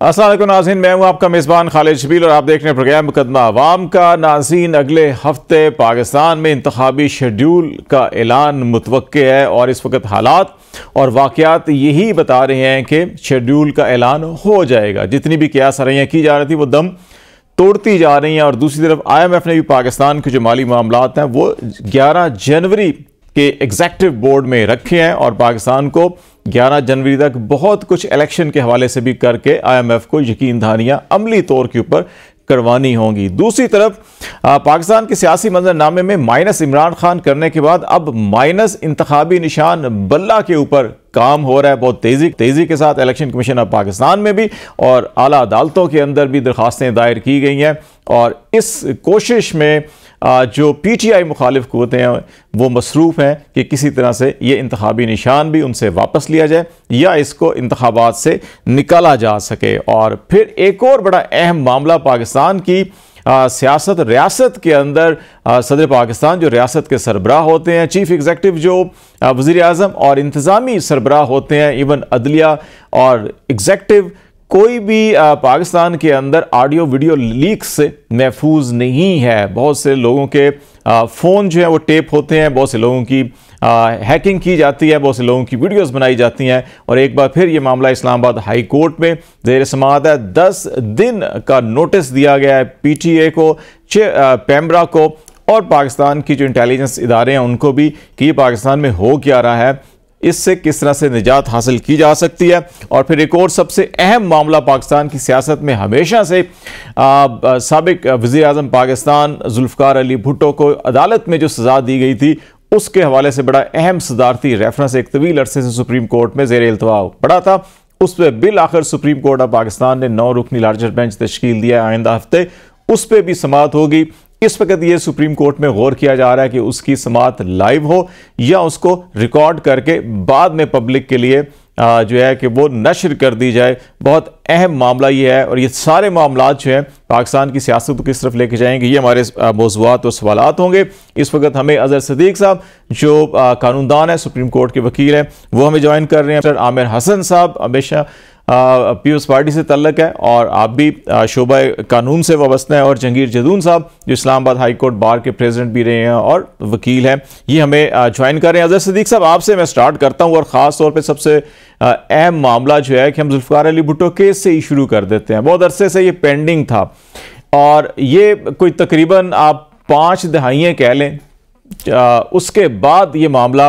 असल नाजीन मैं हूँ आपका मेज़बान खालिद शबील और आप देख रहे हैं प्रोग्राम मुकदमा आवाम का नाजीन अगले हफ्ते पाकिस्तान में इंतबी शेड्यूल का ऐलान मुतव है और इस वक्त हालात और वाक़ात यही बता रहे हैं कि शेड्यूल का ऐलान हो जाएगा जितनी भी क्या सराइयाँ की जा रही थी वो दम तोड़ती जा रही हैं और दूसरी तरफ आई एम एफ़ ने भी पाकिस्तान के जो माली मामला हैं वो ग्यारह जनवरी के एग्जैक्टिव बोर्ड में रखे हैं और पाकिस्तान को 11 जनवरी तक बहुत कुछ इलेक्शन के हवाले से भी करके आईएमएफ को यकीन दहानियाँ अमली तौर के ऊपर करवानी होंगी दूसरी तरफ पाकिस्तान के सियासी मंजरनामे में माइनस इमरान खान करने के बाद अब माइनस इंतबी निशान बल्ला के ऊपर काम हो रहा है बहुत तेज़ी तेज़ी के साथ इलेक्शन कमीशन ऑफ पाकिस्तान में भी और आला अदालतों के अंदर भी दरखास्तें दायर की गई हैं और इस कोशिश में जो पी टी आई मुखालिफ कुतें हैं वो मसरूफ़ हैं कि किसी तरह से ये इंतबी निशान भी उनसे वापस लिया जाए या इसको इंतबात से निकाला जा सके और फिर एक और बड़ा अहम मामला पाकिस्तान की सियासत रियासत के अंदर आ, सदर पाकिस्तान जो रियासत के सरबराह होते हैं चीफ एग्जेक्टिव जो वज़ी अजम और इंतज़ामी सरबराह होते हैं इवन अदलिया और एग्जेक्टिव कोई भी पाकिस्तान के अंदर ऑडियो वीडियो लीक से महफूज नहीं है बहुत से लोगों के फ़ोन जो है वो टेप होते हैं बहुत से लोगों की हैकिंग की जाती है बहुत से लोगों की वीडियोस बनाई जाती हैं और एक बार फिर ये मामला इस्लामाबाद हाई कोर्ट में जेर समात है दस दिन का नोटिस दिया गया है पीटीए को पैमरा को और पाकिस्तान की जो इंटेलिजेंस इदारे हैं उनको भी कि पाकिस्तान में हो क्या रहा है इससे किस तरह से निजात हासिल की जा सकती है और फिर एक और सबसे अहम मामला पाकिस्तान की सियासत में हमेशा से सबक वज़ी अजम पाकिस्तान जुल्फकार अली भुट्टो को अदालत में जो सज़ा दी गई थी उसके हवाले से बड़ा अहम सदारती रेफरेंस एक तवील अरसे से सुप्रीम कोर्ट में जेर अल्तवा पड़ा था उस पर बिल आखिर सुप्रीम कोर्ट ऑफ पाकिस्तान ने नौ रुकनी लार्जर बेंच तश्कील दिया आइंदा हफ्ते उस पर भी समात होगी इस वक्त ये सुप्रीम कोर्ट में गौर किया जा रहा है कि उसकी समात लाइव हो या उसको रिकॉर्ड करके बाद में पब्लिक के लिए जो है कि वो नशर कर दी जाए बहुत अहम मामला ये है और ये सारे मामला जो हैं पाकिस्तान की सियासत को किस तरफ लेके जाएंगे ये हमारे मौजूद और सवाल होंगे इस वक्त हमें अजहर सदीक साहब जो कानूनदान है सुप्रीम कोर्ट के वकील हैं वो हमें ज्वाइन कर रहे हैं सर आमिर हसन साहब हमेशा पीपल्स पार्टी से तल्लक है और आप भी शोबा कानून से वाबस्ता हैं और जंगीर जदून साहब जो इस्लामाबाद हाई कोर्ट बार के प्रेसिडेंट भी रहे हैं और वकील हैं ये हमें ज्वाइन कर रहे हैं अजहर सदीक साहब आपसे मैं स्टार्ट करता हूँ और ख़ास तौर पर सबसे अहम मामला जो है कि हम जुल्फ़ार अली भुट्टो केस से ही शुरू कर देते हैं बहुत अरसे से ये पेंडिंग था और ये कोई तकरीबन आप पाँच दहाइयाँ कह लें आ, उसके बाद ये मामला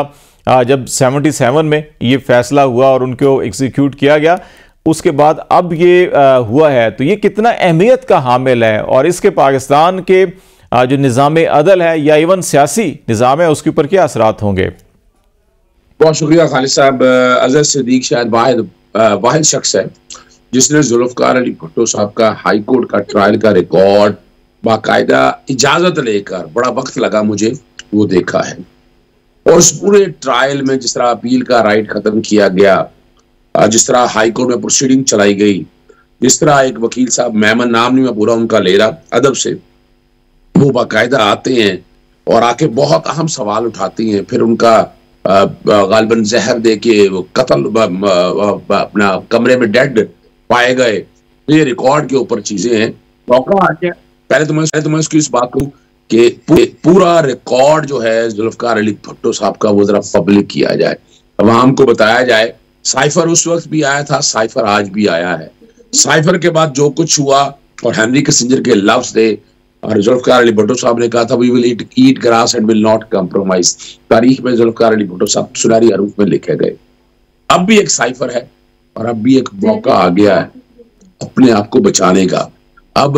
आ, जब 77 में ये फैसला हुआ और उनको एग्जीक्यूट किया गया उसके बाद अब ये आ, हुआ है तो ये कितना अहमियत का हामिल है और इसके पाकिस्तान के आ, जो निज़ाम अदल है या इवन सियासी निज़ाम है उसके ऊपर क्या असरात होंगे बहुत शुक्रिया खालिद साहब अजहर सदीक शायद वाहिद वाहिद शख्स है जिसने जुल्फकार अली भुट्टो साहब का हाई कोर्ट का ट्रायल का रिकॉर्ड बाकायदा इजाज़त लेकर बड़ा वक्त लगा मुझे वो देखा है और उस पूरे ट्रायल में जिस तरह अपील का राइट ख़त्म किया गया जिस तरह हाईकोर्ट में प्रोसीडिंग चलाई गई जिस तरह एक वकील साहब मेहमान नाम नहीं मैं पूरा उनका ले रहा अदब से वो बाकायदा आते हैं और आके बहुत अहम सवाल उठाती हैं फिर उनका गालबन जहर दे के वो अपना कमरे में डेड पाए गए तो ये रिकॉर्ड के ऊपर चीजें हैं पहले तो मैं पहले तो मैं उसकी इस बात कहूँ कि पूरा रिकॉर्ड जो है जुल्फकार अली भुट्टो साहब का वो जरा पब्लिक किया जाए अवाम को बताया जाए साइफर उस वक्त भी आया था साइफर आज भी आया है साइफर के बाद जो कुछ हुआ और हेनरी किसिंजर के लफ्ज थे और जुल्फकार अली भुट्टो साहब ने कहा था we will eat eat grass and will not compromise तारीख में जुल्फकार अली भुट्टो साहब सुनहरी आरूफ में लिखे गए अब भी एक साइफर है और अब भी एक मौका आ गया है अपने आप को बचाने का अब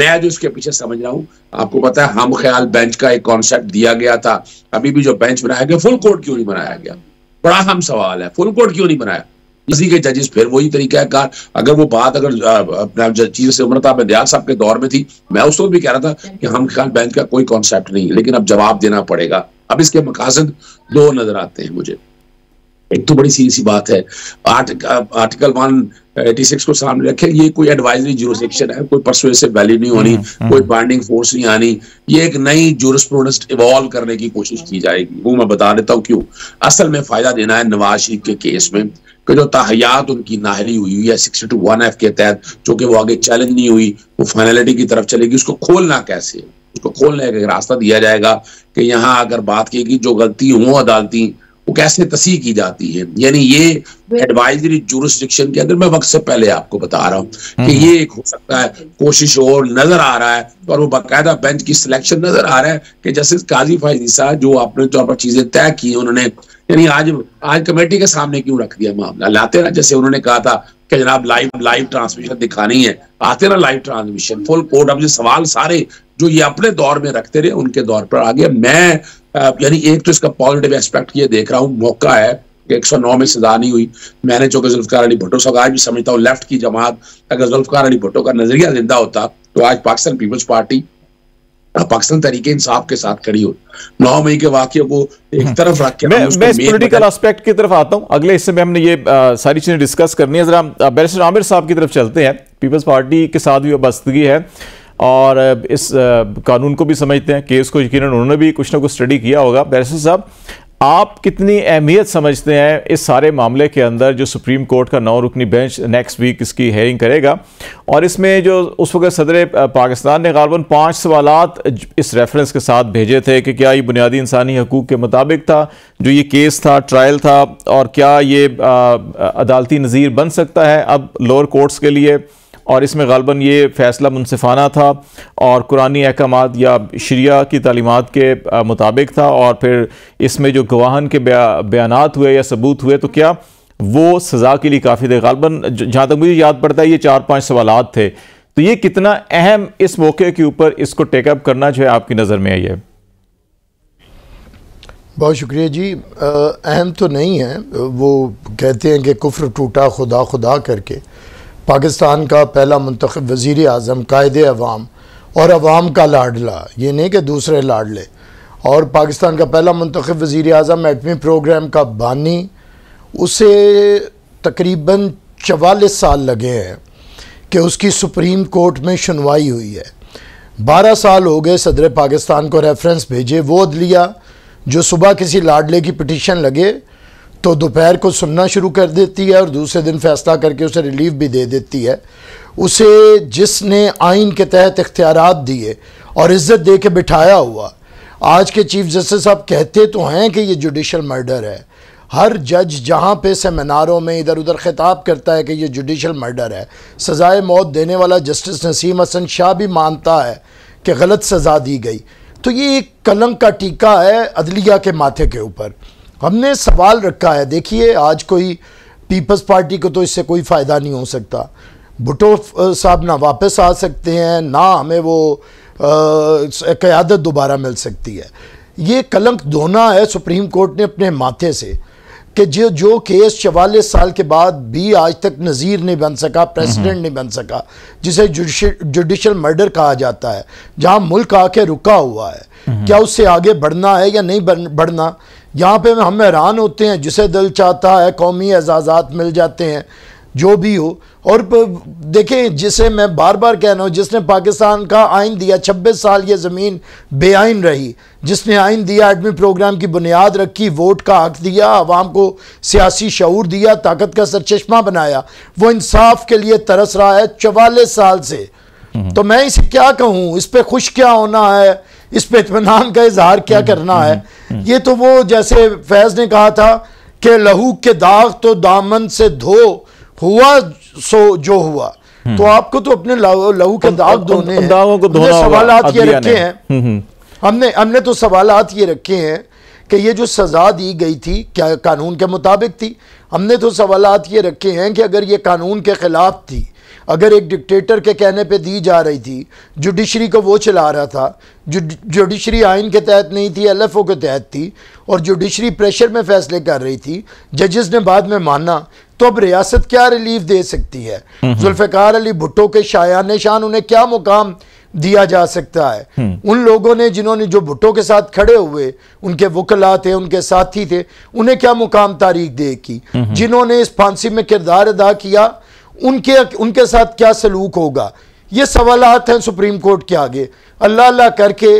मैं जो इसके पीछे समझ रहा हूँ आपको पता है हम ख्याल बेंच का एक कॉन्सेप्ट दिया गया था अभी भी जो बेंच बनाया गया फुल कोर्ट क्यों नहीं बनाया गया बड़ा हम सवाल है फुल कोर्ट क्यों नहीं बनाया इसी के जजेस फिर वही तरीका कार अगर वो बात अगर चीफ से उम्रता था दयाल साहब के दौर में थी मैं उस वक्त भी कह रहा था कि हम ख्याल बैंक का कोई कॉन्सेप्ट नहीं है लेकिन अब जवाब देना पड़ेगा अब इसके मकासद दो नजर आते हैं मुझे एक तो बड़ी सीधी सी बात है आर्ट, आर्टिकल वन 86 को सामने रखे ये कोई एडवाइजरी जुरिस्डिक्शन है कोई परसुएसिव वैल्यू नहीं होनी हम्म, हम्म। कोई बाइंडिंग फोर्स नहीं आनी ये एक नई जुरिस्प्रूडेंस इवॉल्व करने की कोशिश की जाएगी वो मैं बता देता हूँ क्यों असल में फायदा देना है नवाज शरीफ के केस में कि जो तहयात उनकी नाहरी हुई हुई है सिक्सटी टू वन एफ के तहत जो कि वो आगे चैलेंज नहीं हुई वो फाइनलिटी की तरफ चलेगी उसको खोलना कैसे उसको खोलने का रास्ता दिया जाएगा कि यहाँ अगर बात की गई जो गलती हों अदालती वो कैसे तसी की जाती है यानी ये एडवाइजरी जुरिस्डिक्शन के अंदर मैं वक्त से पहले आपको बता रहा हूँ कि हम्म। ये एक हो सकता है कोशिश और नजर आ रहा है और वो बाकायदा बेंच की सिलेक्शन नजर आ रहा है कि जस्टिस काजी फायजी साहब जो आपने तौर पर चीजें तय की उन्होंने यानी आज आज कमेटी के सामने क्यों रख दिया मामला लाते ना जैसे उन्होंने कहा था कि जनाब लाइव लाइव ट्रांसमिशन दिखानी है आते ना लाइव ट्रांसमिशन फुल कोर्ट अब सवाल सारे जो ये अपने दौर में रखते रहे उनके दौर पर आ गया मैं यानी एक तो इसका पॉजिटिव एस्पेक्ट ये देख रहा हूँ मौका है कि 109 में सजा नहीं हुई मैंने चूंकि जुल्फकार अली भुट्टो साहब आज भी समझता हूँ लेफ्ट की जमात अगर जुल्फकार अली भुट्टो का नजरिया जिंदा होता तो आज पाकिस्तान पीपल्स पार्टी पाकिस्तान तरीके इंसाफ के साथ खड़ी हो नौ मई के वाक्य को एक हम्म। तरफ रख के मैं, मैं इस पॉलिटिकल एस्पेक्ट की तरफ आता हूं अगले हिस्से में हमने ये आ, सारी चीजें डिस्कस करनी है जरा बैरिस्टर आमिर साहब की तरफ चलते हैं पीपल्स पार्टी के साथ भी वस्तगी है और इस कानून को भी समझते हैं केस को यकीन उन्होंने भी कुछ ना कुछ स्टडी किया होगा बैरिस्टर साहब आप कितनी अहमियत समझते हैं इस सारे मामले के अंदर जो सुप्रीम कोर्ट का नौ रुकनी बेंच नेक्स्ट वीक इसकी हेयरिंग करेगा और इसमें जो उस वक्त सदर पाकिस्तान ने गालबन पाँच सवाल इस रेफरेंस के साथ भेजे थे कि क्या ये बुनियादी इंसानी हकूक़ के मुताबिक था जो ये केस था ट्रायल था और क्या ये अदालती नज़ीर बन सकता है अब लोअर कोर्ट्स के लिए और इसमें गालबा ये फ़ैसला मुनफाना था और कुरानी अहकाम या शरिया की तलीमत के मुताबिक था और फिर इसमें जो गवाहन के बयान हुए या सबूत हुए तो क्या वो सज़ा के लिए काफ़ी थे गालबा जहाँ तक मुझे याद पड़ता है ये चार पाँच सवाल थे तो ये कितना अहम इस मौके के ऊपर इसको टेकअप करना जो है आपकी नज़र में आई है बहुत शुक्रिया जी अहम तो नहीं है वो कहते हैं कि कुफ्र टूटा खुदा खुदा करके पाकिस्तान का पहला मंतखब वज़ी अजम कायद अवाम और अवाम का लाडला ये नहीं कि दूसरे लाडले और पाकिस्तान का पहला मंतखब वज़ी अजम एटमी प्रोग्राम का बानी उसे तकरीबन चवालीस साल लगे हैं कि उसकी सुप्रीम कोर्ट में सुनवाई हुई है बारह साल हो गए सदर पाकिस्तान को रेफरेंस भेजे वो अदलिया जो सुबह किसी लाडले की पटिशन लगे तो दोपहर को सुनना शुरू कर देती है और दूसरे दिन फैसला करके उसे रिलीफ भी दे देती है उसे जिसने आइन के तहत इख्तियार दिए और इज़्ज़त दे के बिठाया हुआ आज के चीफ जस्टिस साहब कहते तो हैं कि ये जुडिशल मर्डर है हर जज जहाँ पे सेमिनारों में इधर उधर खिताब करता है कि ये जुडिशल मर्डर है सज़ाए मौत देने वाला जस्टिस नसीम हसन शाह भी मानता है कि गलत सज़ा दी गई तो ये एक कलंक का टीका है अदलिया के माथे के ऊपर हमने सवाल रखा है देखिए आज कोई पीपल्स पार्टी को तो इससे कोई फ़ायदा नहीं हो सकता भुटो साहब ना वापस आ सकते हैं ना हमें वो क़्यादत दोबारा मिल सकती है ये कलंक धोना है सुप्रीम कोर्ट ने अपने माथे से कि जो जो केस चवालीस साल के बाद भी आज तक नज़ीर नहीं बन सका प्रेसिडेंट हम्म। नहीं बन सका जिसे जुडिशल मर्डर कहा जाता है जहां मुल्क आके रुका हुआ है हम्म। क्या उससे आगे बढ़ना है या नहीं बढ़ना यहाँ पे हम हैरान होते हैं जिसे दिल चाहता है कौमी एजाज़ात मिल जाते हैं जो भी हो और देखें जिसे मैं बार बार कह रहा हूँ जिसने पाकिस्तान का आइन दिया छब्बीस साल ये ज़मीन बेआइन रही जिसने आइन दिया एडमी प्रोग्राम की बुनियाद रखी वोट का हक दिया आवाम को सियासी शूर दिया ताकत का सरचश्मा बनाया वो इंसाफ के लिए तरस रहा है चवालीस साल से हम्म। तो मैं इसे क्या कहूँ इस पर खुश क्या होना है इस पे इतमान का इजहार क्या हम्म, करना है हम्म, हम्म। ये तो वो जैसे फैज़ ने कहा था कि लहू के दाग तो दामन से धो हुआ सो जो हुआ तो आपको तो अपने लहू के दाग धोने सवाल ये रखे हैं हमने हमने तो सवाल ये रखे हैं कि ये जो सज़ा दी गई थी क्या कानून के मुताबिक थी हमने तो सवाल ये रखे हैं कि अगर ये कानून के ख़िलाफ़ थी अगर एक डिक्टेटर के कहने पे दी जा रही थी जुडिशरी को वो चला रहा था जुडिशरी आइन के तहत नहीं थी एलएफओ के तहत थी और जुडिशरी प्रेशर में फैसले कर रही थी जजेस ने बाद में माना तो अब रियासत क्या रिलीफ दे सकती है हम्म। जुल्फ़ार अली भुट्टो के शायान शान उन्हें क्या मुकाम दिया जा सकता है हम्म। उन लोगों ने जिन्होंने जो भुट्टो के साथ खड़े हुए उनके वकला थे उनके साथी थे उन्हें क्या मुकाम तारीख दे की हम्म। जिन्होंने इस फांसी में किरदार अदा किया उनके उनके साथ क्या सलूक होगा ये सवालत हैं सुप्रीम कोर्ट के आगे अल्लाह अल्लाह करके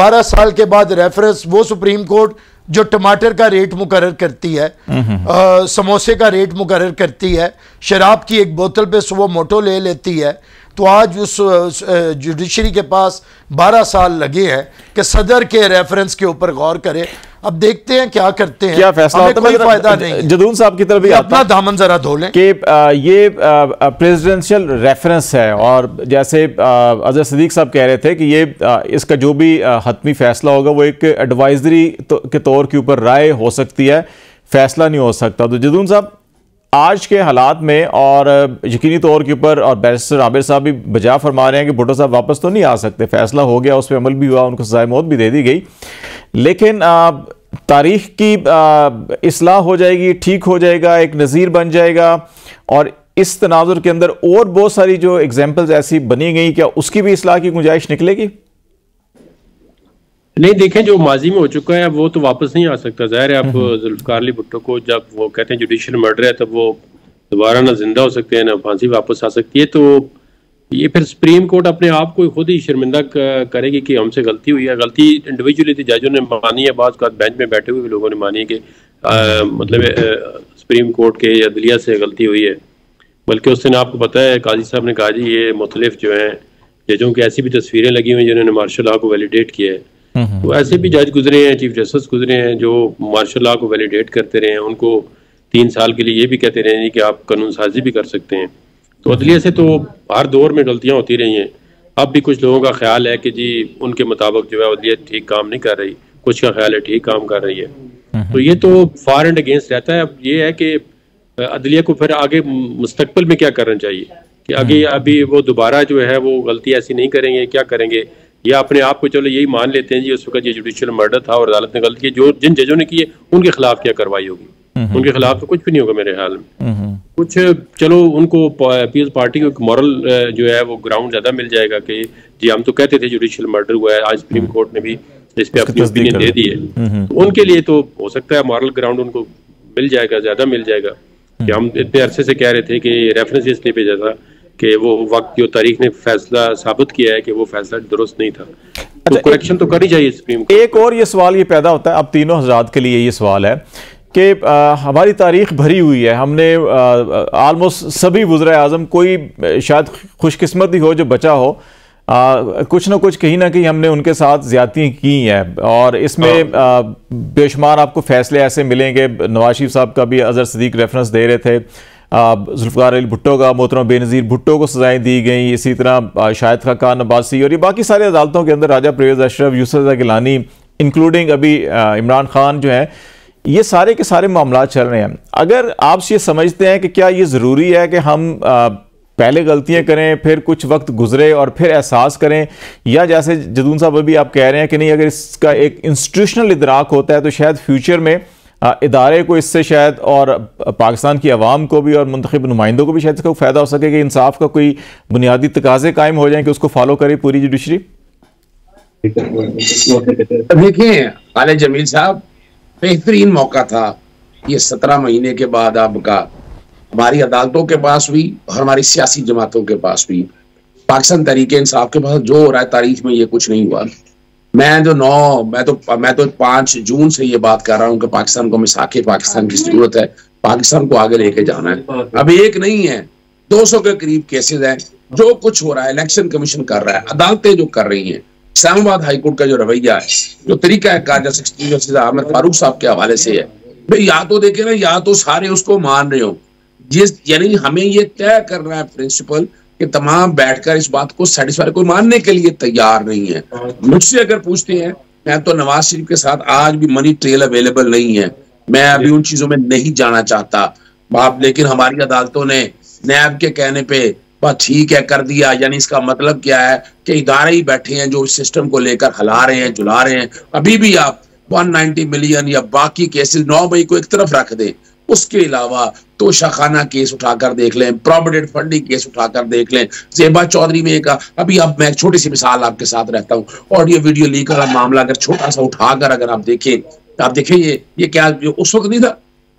12 साल के बाद रेफरेंस वो सुप्रीम कोर्ट जो टमाटर का रेट मुकर करती है आ, समोसे का रेट मुकर करती है शराब की एक बोतल पे सुबह मोटो ले लेती है तो आज उस जुडिशरी के पास 12 साल लगे हैं कि सदर के रेफरेंस के ऊपर गौर करें अब देखते हैं क्या करते हैं क्या फैसला होता कोई मतलब फायदा नहीं जदून साहब की तरफ अपना दामन जरा धो लें कि ये प्रेसिडेंशियल रेफरेंस है और जैसे अजहर सदीक साहब कह रहे थे कि ये इसका जो भी हतमी फैसला होगा वो एक एडवाइजरी तो, के तौर के ऊपर राय हो सकती है फैसला नहीं हो सकता तो जदून साहब आज के हालात में और यकीनी तौर के ऊपर और बैरिस्टर आबिर साहब भी बजा फरमा रहे हैं कि भुटो साहब वापस तो नहीं आ सकते फैसला हो गया उस पर अमल भी हुआ उनको सजाए मौत भी दे दी गई लेकिन तारीख की असलाह हो जाएगी ठीक हो जाएगा एक नज़ीर बन जाएगा और इस तनाजुर के अंदर और बहुत सारी जो एग्जाम्पल्स ऐसी बनी गई क्या उसकी भी असलाह की गुंजाइश निकलेगी नहीं देखें जो माजी में हो चुका है वो तो वापस नहीं आ सकता जाहिर है आप हम्म। जुल्फकारली भुट्टो को जब वो कहते हैं जुडिशियल मर्डर है तब वो दोबारा ना जिंदा हो सकते हैं ना फांसी वापस आ सकती है तो ये फिर सुप्रीम कोर्ट अपने आप को खुद ही शर्मिंदा करेगी कि हमसे गलती हुई है गलती इंडिविजुअली थी जजों ने मानी है बाद का बेंच में बैठे हुए लोगों ने मानी है कि आ, मतलब सुप्रीम कोर्ट के अदलिया से गलती हुई है बल्कि उस दिन आपको पता है काजी साहब ने कहा जी ये मुख्तलिफ जो हैं जजों की ऐसी भी तस्वीरें लगी हुई हैं जिन्होंने मार्शल लॉ को वैलिडेट किया है तो ऐसे भी जज गुजरे हैं चीफ जस्टिस गुजरे हैं जो मार्शल लॉ को वैलिडेट करते रहे हैं उनको तीन साल के लिए ये भी कहते रहे हैं कि आप कानून साजी भी कर सकते हैं तो अदलिया से तो हर दौर में गलतियाँ होती रही हैं अब भी कुछ लोगों का ख्याल है कि जी उनके मुताबिक जो है अदलिया ठीक काम नहीं कर रही कुछ का ख्याल है ठीक काम कर रही है तो ये तो फार एंड अगेंस्ट रहता है अब ये है कि अदलिया को फिर आगे मुस्तबल में क्या करना चाहिए कि आगे अभी वो दोबारा जो है वो गलती ऐसी नहीं करेंगे क्या करेंगे या अपने आप को चलो यही मान लेते हैं जी उस वक्त ये जुडिशल मर्डर था और अदालत ने गलती की जो जिन जजों ने किए उनके खिलाफ क्या कार्रवाई होगी हम्म। उनके खिलाफ तो कुछ भी नहीं होगा मेरे ख्याल में हम्म, हम्म। कुछ चलो उनको पीएल पार्टी को एक मॉरल जो है वो ग्राउंड ज्यादा मिल जाएगा कि जी हम तो कहते थे जुडिशियल मर्डर हुआ है आज सुप्रीम कोर्ट ने भी इस पे अपनी ओपिनियन दे दी है तो उनके लिए तो हो सकता है मॉरल ग्राउंड उनको मिल जाएगा ज्यादा मिल जाएगा कि हम इतने अरसे से कह रहे थे कि रेफरेंस इसलिए भेजा था कि वो वक्त जो तारीख ने फैसला साबित किया है कि वो फैसला दुरुस्त नहीं था तो करेक्शन अच्छा, तो करनी चाहिए सुप्रीम एक और ये सवाल ये पैदा होता है अब तीनों हजरात के लिए ये सवाल है कि हमारी तारीख भरी हुई है हमने आलमोस्ट सभी वज़र अजम कोई शायद खुशकस्मती हो जो बचा हो आ, कुछ ना कुछ कहीं ना कहीं हमने उनके साथ ज्यादतियाँ की हैं और इसमें हाँ। बेशुमार आपको फैसले ऐसे मिलेंगे नवाज शरीफ साहब का भी अजहर सदीक रेफरेंस दे रहे थे जुल्फ़ार अली भुट्टो का मोहतरम बेनज़ीर भुट्टो को सजाएं दी गई इसी तरह शाहिद खा खान अब्बासी और ये बाकी सारी अदालतों के अंदर राजा परवेज़ अशरफ यूसफा गिलानी इंक्लूडिंग अभी इमरान खान जो है ये सारे के सारे मामला चल रहे हैं अगर आप ये समझते हैं कि क्या ये ज़रूरी है कि हम पहले गलतियां करें फिर कुछ वक्त गुजरे और फिर एहसास करें या जैसे जदून साहब अभी आप कह रहे हैं कि नहीं अगर इसका एक इंस्टीट्यूशनल इदराक होता है तो शायद फ्यूचर में इदारे को इससे शायद और पाकिस्तान की आवाम को भी और मंतखब नुमाइंदों को भी शायद इसका फ़ायदा हो सके कि इंसाफ का कोई बुनियादी तकाजे कायम हो जाए कि उसको फॉलो करे पूरी जुडिशरी देखिए अले जमील साहब बेहतरीन मौका था ये सत्रह महीने के बाद आपका हमारी अदालतों के पास भी और हमारी सियासी जमातों के पास भी पाकिस्तान तरीके इंसाफ के पास जो हो रहा है तारीख में ये कुछ नहीं हुआ मैं जो नौ मैं तो मैं तो पांच जून से ये बात कर रहा हूँ कि पाकिस्तान को मिसाखे पाकिस्तान की जरूरत है पाकिस्तान को आगे लेके जाना है अब एक नहीं है 200 के करीब केसेस हैं जो कुछ हो रहा है इलेक्शन कमीशन कर रहा है अदालतें जो कर रही हैं इस्लामाबाद हाईकोर्ट का जो रवैया है जो तरीका है कार जैसे अहमद फारूक साहब के हवाले से है भाई या तो देखे ना या तो सारे उसको मान रहे हो जिस यानी हमें ये तय करना है प्रिंसिपल कि तमाम बैठकर इस बात को सेटिस्फाई कोई मानने के लिए तैयार नहीं है मुझसे अगर पूछते हैं मैं तो नवाज शरीफ के साथ आज भी मनी ट्रेल अवेलेबल नहीं है मैं अभी उन चीजों में नहीं जाना चाहता बाप लेकिन हमारी अदालतों ने नैब के कहने पे बस ठीक है कर दिया यानी इसका मतलब क्या है कि इदारे ही बैठे हैं जो सिस्टम को लेकर हिला रहे हैं जुला रहे हैं अभी भी आप 190 मिलियन या बाकी केसेस नौ मई को एक तरफ रख दें उसके अलावा तोशाखाना केस उठाकर देख लें प्रोविडेंट फंडिंग केस उठाकर देख लें जेबा चौधरी में एक अभी अब मैं छोटी सी मिसाल आपके साथ रहता हूँ ऑडियो वीडियो लीक मामला अगर छोटा सा उठाकर अगर आप देखें आप देखें ये ये क्या उस वक्त नहीं था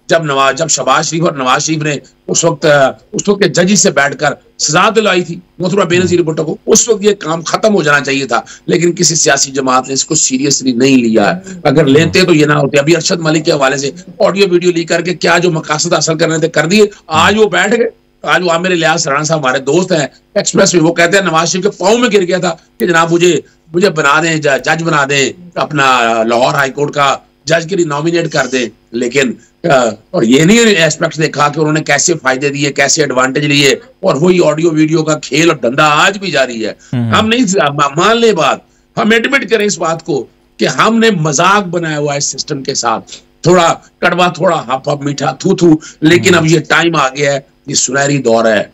जब नवाज जब शबाज शरीफ और नवाज शरीफ ने उस वक्त उस वक्त के जजिस से बैठकर सजा दिलाई थी मथुरा बेनजीर हम्म। भुट्टो को उस वक्त ये काम खत्म हो जाना चाहिए था लेकिन किसी सियासी जमात ने इसको सीरियसली नहीं लिया है हम्म। अगर लेते तो ये ना होते अभी अरशद मलिक के हवाले से ऑडियो वीडियो ली करके क्या जो मकासद हासिल करने थे कर दिए आज वो बैठ गए आज वो आमिर लिहाज राणा साहब हमारे दोस्त हैं एक्सप्रेस में वो कहते हैं नवाज शरीफ के पाओ में गिर गया था कि जनाब मुझे मुझे बना दें जज बना दें अपना लाहौर हाईकोर्ट का जज के लिए नॉमिनेट कर दें लेकिन हाँ, और ये नहीं एस्पेक्ट देखा कि उन्होंने कैसे फायदे दिए कैसे एडवांटेज लिए और वही ऑडियो वीडियो का खेल और धंधा आज भी जारी है हम्म, हम्म। हम नहीं मान ले बात हम एडमिट करें इस बात को कि हमने मजाक बनाया हुआ है सिस्टम के साथ थोड़ा कड़वा थोड़ा हाफ हाफ मीठा थू थू लेकिन हम्म। अब ये टाइम आ गया है ये सुनहरी दौर है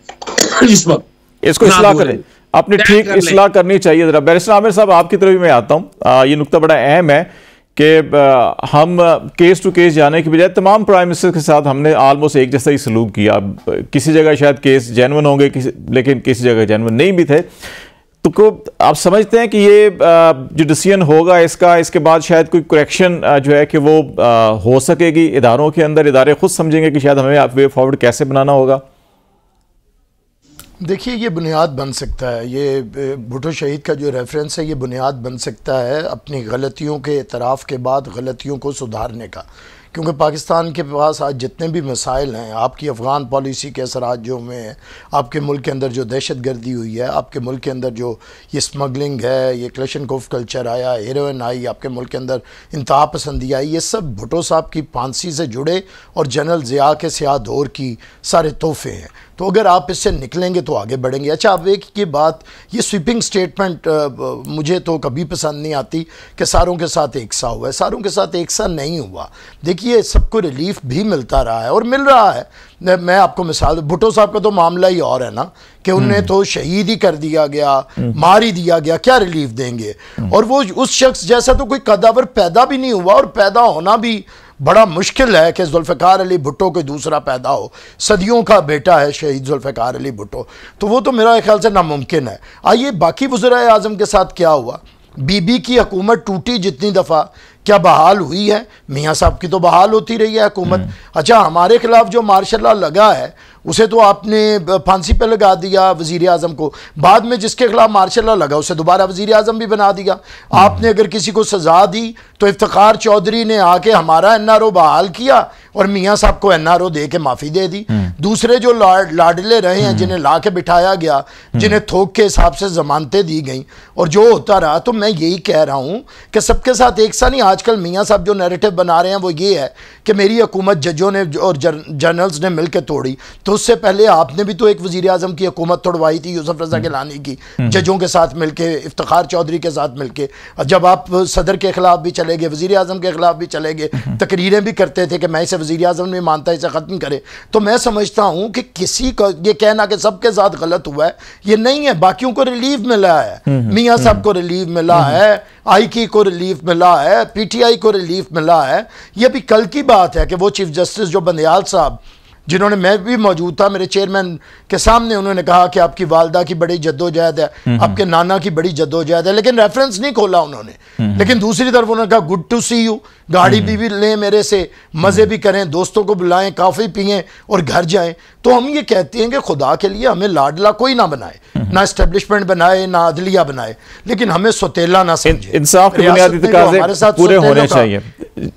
इस वक्त इसको अपनी ठीक कर इसलाह करनी चाहिए जरा बैरिस्टर आमिर साहब आपकी तरफ भी मैं आता हूँ ये नुकता बड़ा अहम है कि हम केस टू केस जाने के बजाय तमाम प्राइम मिनिस्टर के साथ हमने आलमोस्ट एक जैसा ही सलूक किया किसी जगह शायद केस जैनवन होंगे किसी लेकिन किसी जगह जैनवन नहीं भी थे तो को आप समझते हैं कि ये जो डिसीजन होगा इसका इसके बाद शायद कोई करेक्शन जो है कि वो हो सकेगी इदारों के अंदर इदारे खुद समझेंगे कि शायद हमें वे फॉरवर्ड कैसे बनाना होगा देखिए ये बुनियाद बन सकता है ये भुटो शहीद का जो रेफरेंस है ये बुनियाद बन सकता है अपनी गलतियों के इतराफ़ के बाद गलतियों को सुधारने का क्योंकि पाकिस्तान के पास आज जितने भी मसाइल हैं आपकी अफ़गान पॉलिसी के असर आज जो में हैं आपके मुल्क के अंदर जो दहशत गर्दी हुई है आपके मुल्क के अंदर जो ये स्मगलिंग है ये क्लेशन कोफ कल्चर आया हेरोइन आई आपके मुल्क के अंदर इंतहा पसंदी आई ये सब भुटो साहब की फांसी से जुड़े और जनरल ज़िया के सियाह दौर की सारे तोहफे हैं तो अगर आप इससे निकलेंगे तो आगे बढ़ेंगे अच्छा आप एक ये बात ये स्वीपिंग स्टेटमेंट मुझे तो कभी पसंद नहीं आती कि सारों के साथ एक सा हुआ है सारों के साथ एक सा नहीं हुआ देखिए देखिए सबको रिलीफ भी मिलता रहा है और मिल रहा है मैं आपको मिसाल भुटो साहब का तो मामला ही और है ना कि उन्हें हम्म। तो शहीद ही कर दिया गया मार ही दिया गया क्या रिलीफ देंगे हम्म। और वो उस शख्स जैसा तो कोई कदावर पैदा भी नहीं हुआ और पैदा होना भी बड़ा मुश्किल है कि जुल्फ़िकार अली भुट्टो के दूसरा पैदा हो सदियों का बेटा है शहीद जुल्फ़िकार अली भुट्टो तो वो तो मेरा ख्याल से नामुमकिन है आइए बाकी वज़र आजम के साथ क्या हुआ बीबी की हकूमत टूटी जितनी दफ़ा क्या बहाल हुई है मियाँ साहब की तो बहाल होती रही है हुकूमत हम्म। अच्छा हमारे खिलाफ जो मार्शल लॉ लगा है उसे तो आपने फांसी पे लगा दिया वजीर अजम को बाद में जिसके खिलाफ मार्शल लॉ लगा उसे दोबारा वजीर अजम भी बना दिया आपने अगर किसी को सजा दी तो इफ्तार चौधरी ने आके हमारा एन आर ओ बहाल किया और मियाँ साहब को एनआरओ दे के माफ़ी दे दी हम्म। दूसरे जो लाड लाडले रहे हैं हम्म। जिन्हें ला के बिठाया गया हम्म। जिन्हें थोक के हिसाब से जमानतें दी गई और जो होता रहा तो मैं यही कह रहा हूँ कि सबके साथ एक सा नहीं आजकल मियाँ साहब जो नैरेटिव बना रहे हैं वो ये है कि मेरी हुकूमत जजों ने और जनरल्स ने मिलकर तोड़ी तो उससे पहले आपने भी तो एक वजी अजम की हुकूमत तोड़वाई थी यूसुफ रजा के लाने की जजों के साथ मिलकर इफ्तार चौधरी के साथ मिलकर जब आप सदर के खिलाफ भी चले गए वजी अजम के खिलाफ भी चले गए तकरीरें भी करते थे कि मैं इसे वज़ी अजम ने मानता है इसे ख़त्म करे तो मैं समझता हूँ कि किसी को ये कहना कि सबके साथ गलत हुआ है ये नहीं है बाकी को रिलीफ मिला है हम्म, हम्म, मियाँ हम्म। साहब को रिलीफ मिला है आई की को रिलीफ मिला है पी टी आई को रिलीफ मिला है ये भी कल की बात है कि वो चीफ जस्टिस जो बंदयाल साहब जिन्होंने मैं भी मौजूद था मेरे चेयरमैन के सामने उन्होंने कहा कि आपकी वालदा की बड़ी जद्दोजहद है हम्म, हम्म। आपके नाना की बड़ी जद्दोजहद है लेकिन रेफरेंस नहीं खोला उन्होंने हम्म, लेकिन दूसरी तरफ उन्होंने कहा गुड टू सी यू गाड़ी भी, भी लें मेरे से मज़े भी करें दोस्तों को बुलाएं काफ़ी पिए और घर जाएं तो हम ये कहते हैं कि खुदा के लिए हमें लाडला कोई ना बनाए ना इस्टेब्लिशमेंट बनाए ना अदलिया बनाए लेकिन हमें सोतेला ना समझे इंसाफ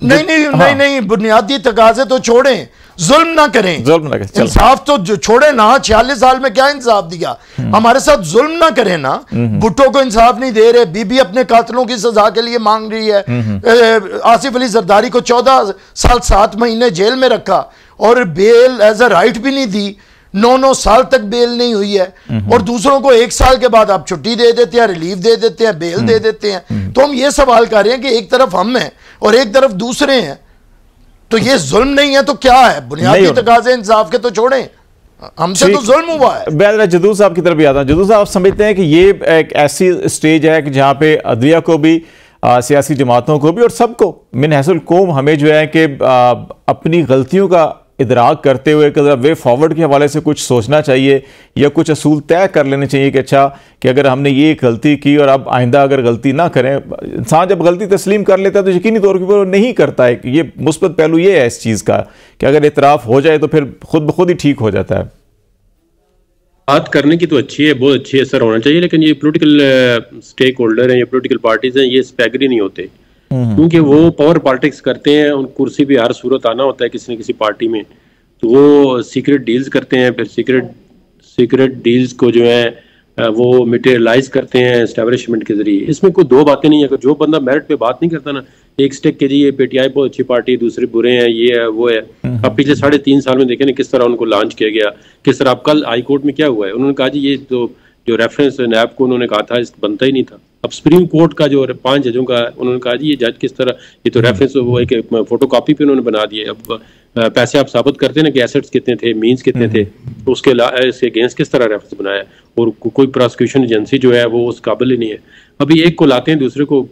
नहीं नहीं हाँ। नहीं नहीं बुनियादी तकाजे तो छोड़ें जुल्म ना करें जुल्म ना करें इंसाफ तो छोड़े ना छियालीस साल में क्या इंसाफ दिया हम्म। हमारे साथ जुल्म ना करें ना हम्म। भुट्टो को इंसाफ नहीं दे रहे बीबी अपने कातलों की सजा के लिए मांग रही है हम्म। आसिफ अली जरदारी को चौदह साल सात महीने जेल में रखा और बेल एज अ राइट भी नहीं दी नौ नौ साल तक बेल नहीं हुई है और दूसरों को एक साल के बाद आप छुट्टी दे देते हैं रिलीफ दे देते हैं बेल दे देते हैं तो हम ये सवाल कर रहे हैं कि एक तरफ हम हैं और एक तरफ दूसरे हैं तो ये जुल्म नहीं है तो क्या है बुनियादी तकाजे इंसाफ के तो छोड़े हमसे तो जुल्म हुआ है बैदरा जदू साहब की तरफ याद आता हूँ जदू साहब समझते हैं कि ये एक ऐसी स्टेज है कि जहाँ पे अदलिया को भी सियासी जमातों को भी और सबको मिन हैसल कौम हमें जो है कि अपनी गलतियों का इधराक करते हुए कि वे फॉरवर्ड के हवाले से कुछ सोचना चाहिए या कुछ असूल तय कर लेने चाहिए कि अच्छा कि अगर हमने ये गलती की और अब आइंदा अगर गलती ना करें इंसान जब गलती तस्लीम कर लेता है तो यकीनी तौर पर नहीं करता है ये मुस्बत पहलू ये है इस चीज़ का कि अगर इतराफ़ हो जाए तो फिर खुद ब खुद ही ठीक हो जाता है बात करने की तो अच्छी है बहुत अच्छी असर होना चाहिए लेकिन ये पोलिटिकल स्टेक होल्डर हैं ये पोलिटिकल पार्टीज़ हैं ये स्पैगरी नहीं होते हम्म। क्योंकि वो पावर पॉलिटिक्स करते हैं उन कुर्सी भी हर सूरत आना होता है किसी न किसी पार्टी में तो वो सीक्रेट डील्स करते हैं फिर सीक्रेट सीक्रेट डील्स को जो है वो मटेरियलाइज करते हैं इस्टेब्लिशमेंट के जरिए इसमें कोई दो बातें नहीं है अगर जो बंदा मेरिट पे बात नहीं करता ना एक स्टेक के जी ये पीटीआई बहुत अच्छी पार्टी दूसरे बुरे हैं ये है वो है हम्म। अब पिछले साढ़े तीन साल में देखे ना किस तरह उनको लॉन्च किया गया किस तरह अब कल हाईकोर्ट में क्या हुआ है उन्होंने कहा जी ये तो जो रेफरेंस नैब को उन्होंने कहा था बनता ही नहीं था अब सुप्रीम कोर्ट का जो पांच जजों का उन्होंने कहा जी ये जज किस तरह ये तो रेफरेंस हम्म। वो एक फोटो कापी पे उन्होंने बना दिए अब पैसे आप साबित करते ना कि एसेट्स कितने थे मीन्स कितने हम्म। थे तो उसके इसके अगेंस्ट किस तरह रेफरेंस बनाया और को, कोई प्रोसिक्यूशन एजेंसी जो है वो उस काबिल ही नहीं है अभी एक को लाते हैं दूसरे को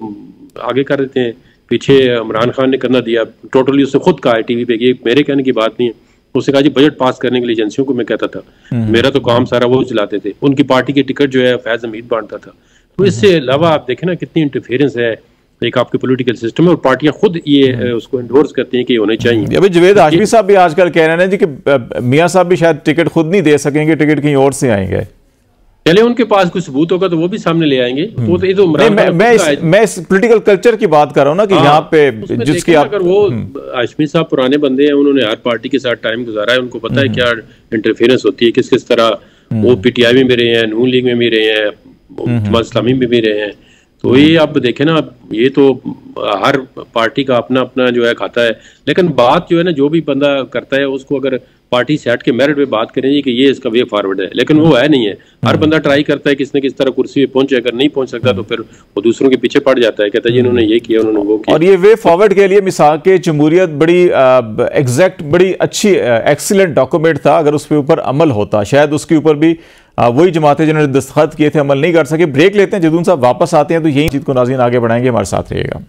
आगे कर देते हैं पीछे इमरान खान ने करना दिया टोटली उसने खुद कहा है टीवी पे कि मेरे कहने की बात नहीं है उसने कहा जी बजट पास करने के लिए एजेंसियों को मैं कहता था हम्म। मेरा तो काम सारा वो चलाते थे उनकी पार्टी के टिकट जो है फैज हमीद बांटता था तो हम्म। इससे अलावा आप देखें ना कितनी इंटरफेरेंस है एक आपके पॉलिटिकल सिस्टम है और पार्टियां खुद ये हम्म। उसको इंडोर्स करती हैं कि होने चाहिए अभी जवेद आशमी साहब भी आजकल कह रहे हैं जी कि मियाँ साहब भी शायद टिकट खुद नहीं दे सकेंगे टिकट कहीं और से आएंगे चले उनके पास कुछ सबूत होगा तो वो भी सामने ले आएंगे हम्म। वो तो ये तो मैं मैं इस, मैं इस पॉलिटिकल कल्चर की बात कर रहा हूँ ना कि हाँ। यहाँ पे जिसकी आप अगर वो हम्म। आशमी साहब पुराने बंदे हैं उन्होंने हर पार्टी के साथ टाइम गुजारा है उनको पता है हम्म। क्या इंटरफेरेंस होती है किस किस तरह वो पीटीआई में भी रहे हैं नून लीग में भी रहे हैं जमात इस्लामी में भी रहे हैं तो ये आप देखे ना ये तो हर पार्टी का अपना अपना जो है खाता है लेकिन बात जो है ना जो भी बंदा करता है उसको अगर पार्टी से हट के मेरिट पे बात करें कि ये इसका वे फॉरवर्ड है लेकिन वो है नहीं है हर हम्म। बंदा ट्राई करता है किसने किस तरह कुर्सी पे पहुंचे अगर नहीं पहुंच सकता तो हम्म। फिर वो दूसरों के पीछे पड़ जाता है कहता है इन्होंने ये किया उन्होंने वो किया और ये वे फॉरवर्ड के लिए मिसाल के जमहूरियत बड़ी एग्जैक्ट बड़ी अच्छी एक्सीलेंट डॉक्यूमेंट था अगर उसके ऊपर अमल होता शायद उसके ऊपर भी वही जमातें जिन्होंने दस्तखत किए थे अमल नहीं कर सके ब्रेक लेते हैं जदून साहब वापस आते हैं तो यही चीज़ को नाजीन आगे बढ़ाएंगे हमारे साथ रहेगा